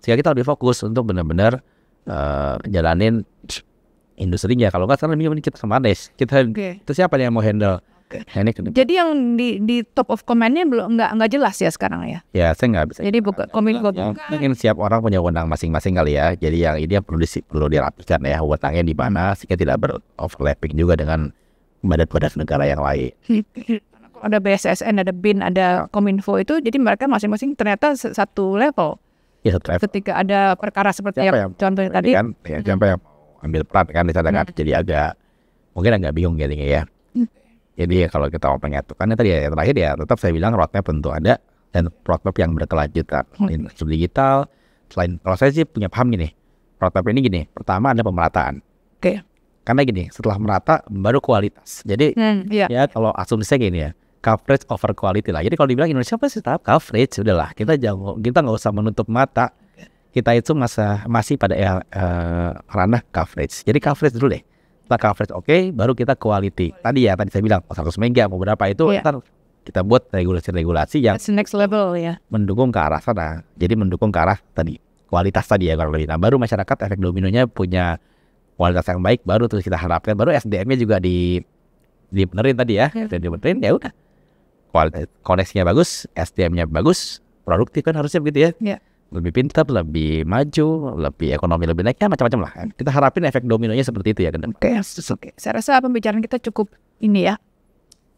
Sehingga kita lebih fokus untuk benar-benar uh, jalanin industrinya kalau nggak sekarang ini kita kemana kita okay. itu siapa yang mau handle okay. nah, ini jadi yang di di top of commandnya belum nggak nggak jelas ya sekarang ya ya saya nggak bisa jadi buka komit buka mungkin siap orang punya wewenang masing-masing kali ya jadi yang ini yang perlu di, perlu dirapikan ya wewenangnya di mana sehingga tidak beroverlapping juga dengan badan-badan negara yang lain ada BSSN, ada BIN, ada Kominfo itu, jadi mereka masing-masing ternyata satu level ya, ketika ada perkara seperti siapa yang, yang contohnya tadi kan ya, hmm. siapa yang ambil peran kan di sana kan jadi agak mungkin agak bingung jadinya ya hmm. jadi ya kalau kita mau menyatukan ya tadi ya terakhir ya tetap saya bilang roadmap tentu ada dan roadmap yang berkelanjutan selain hmm. digital selain kalau saya sih punya paham gini roadmap ini gini pertama ada pemerataan oke okay. karena gini setelah merata baru kualitas jadi hmm, yeah. ya kalau asumsinya gini ya coverage over quality lah. Jadi kalau dibilang Indonesia pasti tahap coverage, udahlah kita jago, kita nggak usah menutup mata. Kita itu masa masih pada uh, ranah coverage. Jadi coverage dulu deh. Setelah coverage oke, okay, baru kita quality. Tadi ya, tadi saya bilang 100 mega mau berapa itu, yeah. ntar kita buat regulasi-regulasi yang That's next level ya. Yeah. Mendukung ke arah sana. Jadi mendukung ke arah tadi kualitas tadi ya kalau lebih. Nah baru masyarakat efek dominonya punya kualitas yang baik, baru terus kita harapkan, baru SDM-nya juga di dibenerin tadi ya, yeah. Iya. ya udah kualitas koneksinya bagus, SDM-nya bagus, produktif kan harusnya begitu ya. Yeah. Lebih pintar, lebih maju, lebih ekonomi lebih naik, ya macam-macam lah. Hmm. Kita harapin efek dominonya seperti itu ya. Oke, okay. okay. saya rasa pembicaraan kita cukup ini ya,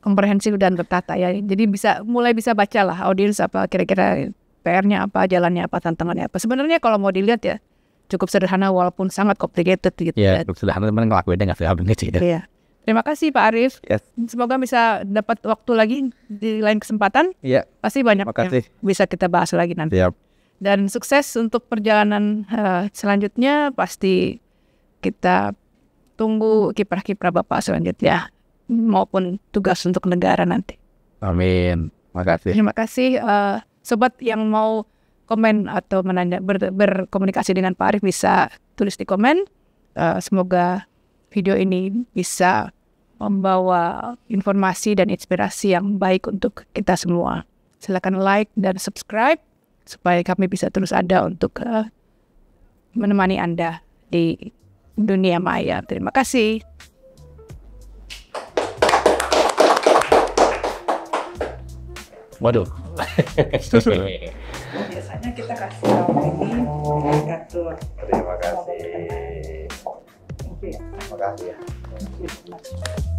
komprehensif dan tertata ya. Jadi bisa mulai bisa baca lah audiens apa kira-kira PR-nya apa, jalannya apa, tantangannya apa. Sebenarnya kalau mau dilihat ya cukup sederhana walaupun sangat complicated gitu. Iya, yeah, cukup sederhana, teman ngelakuinnya nggak sih, gitu ya. Iya. Terima kasih Pak Arif. Yes. Semoga bisa dapat waktu lagi di lain kesempatan. Iya. Yeah. Pasti banyak yang bisa kita bahas lagi nanti. Yep. Dan sukses untuk perjalanan uh, selanjutnya pasti kita tunggu kiprah-kiprah Bapak selanjutnya maupun tugas untuk negara nanti. Amin. Makasih. Terima kasih uh, sobat yang mau komen atau menanya ber, berkomunikasi dengan Pak Arif bisa tulis di komen. Uh, semoga video ini bisa membawa informasi dan inspirasi yang baik untuk kita semua. Silakan like dan subscribe supaya kami bisa terus ada untuk uh, menemani Anda di dunia maya. Terima kasih. Waduh. Biasanya kita kasih tahu ini Terima kasih. carreira. Né?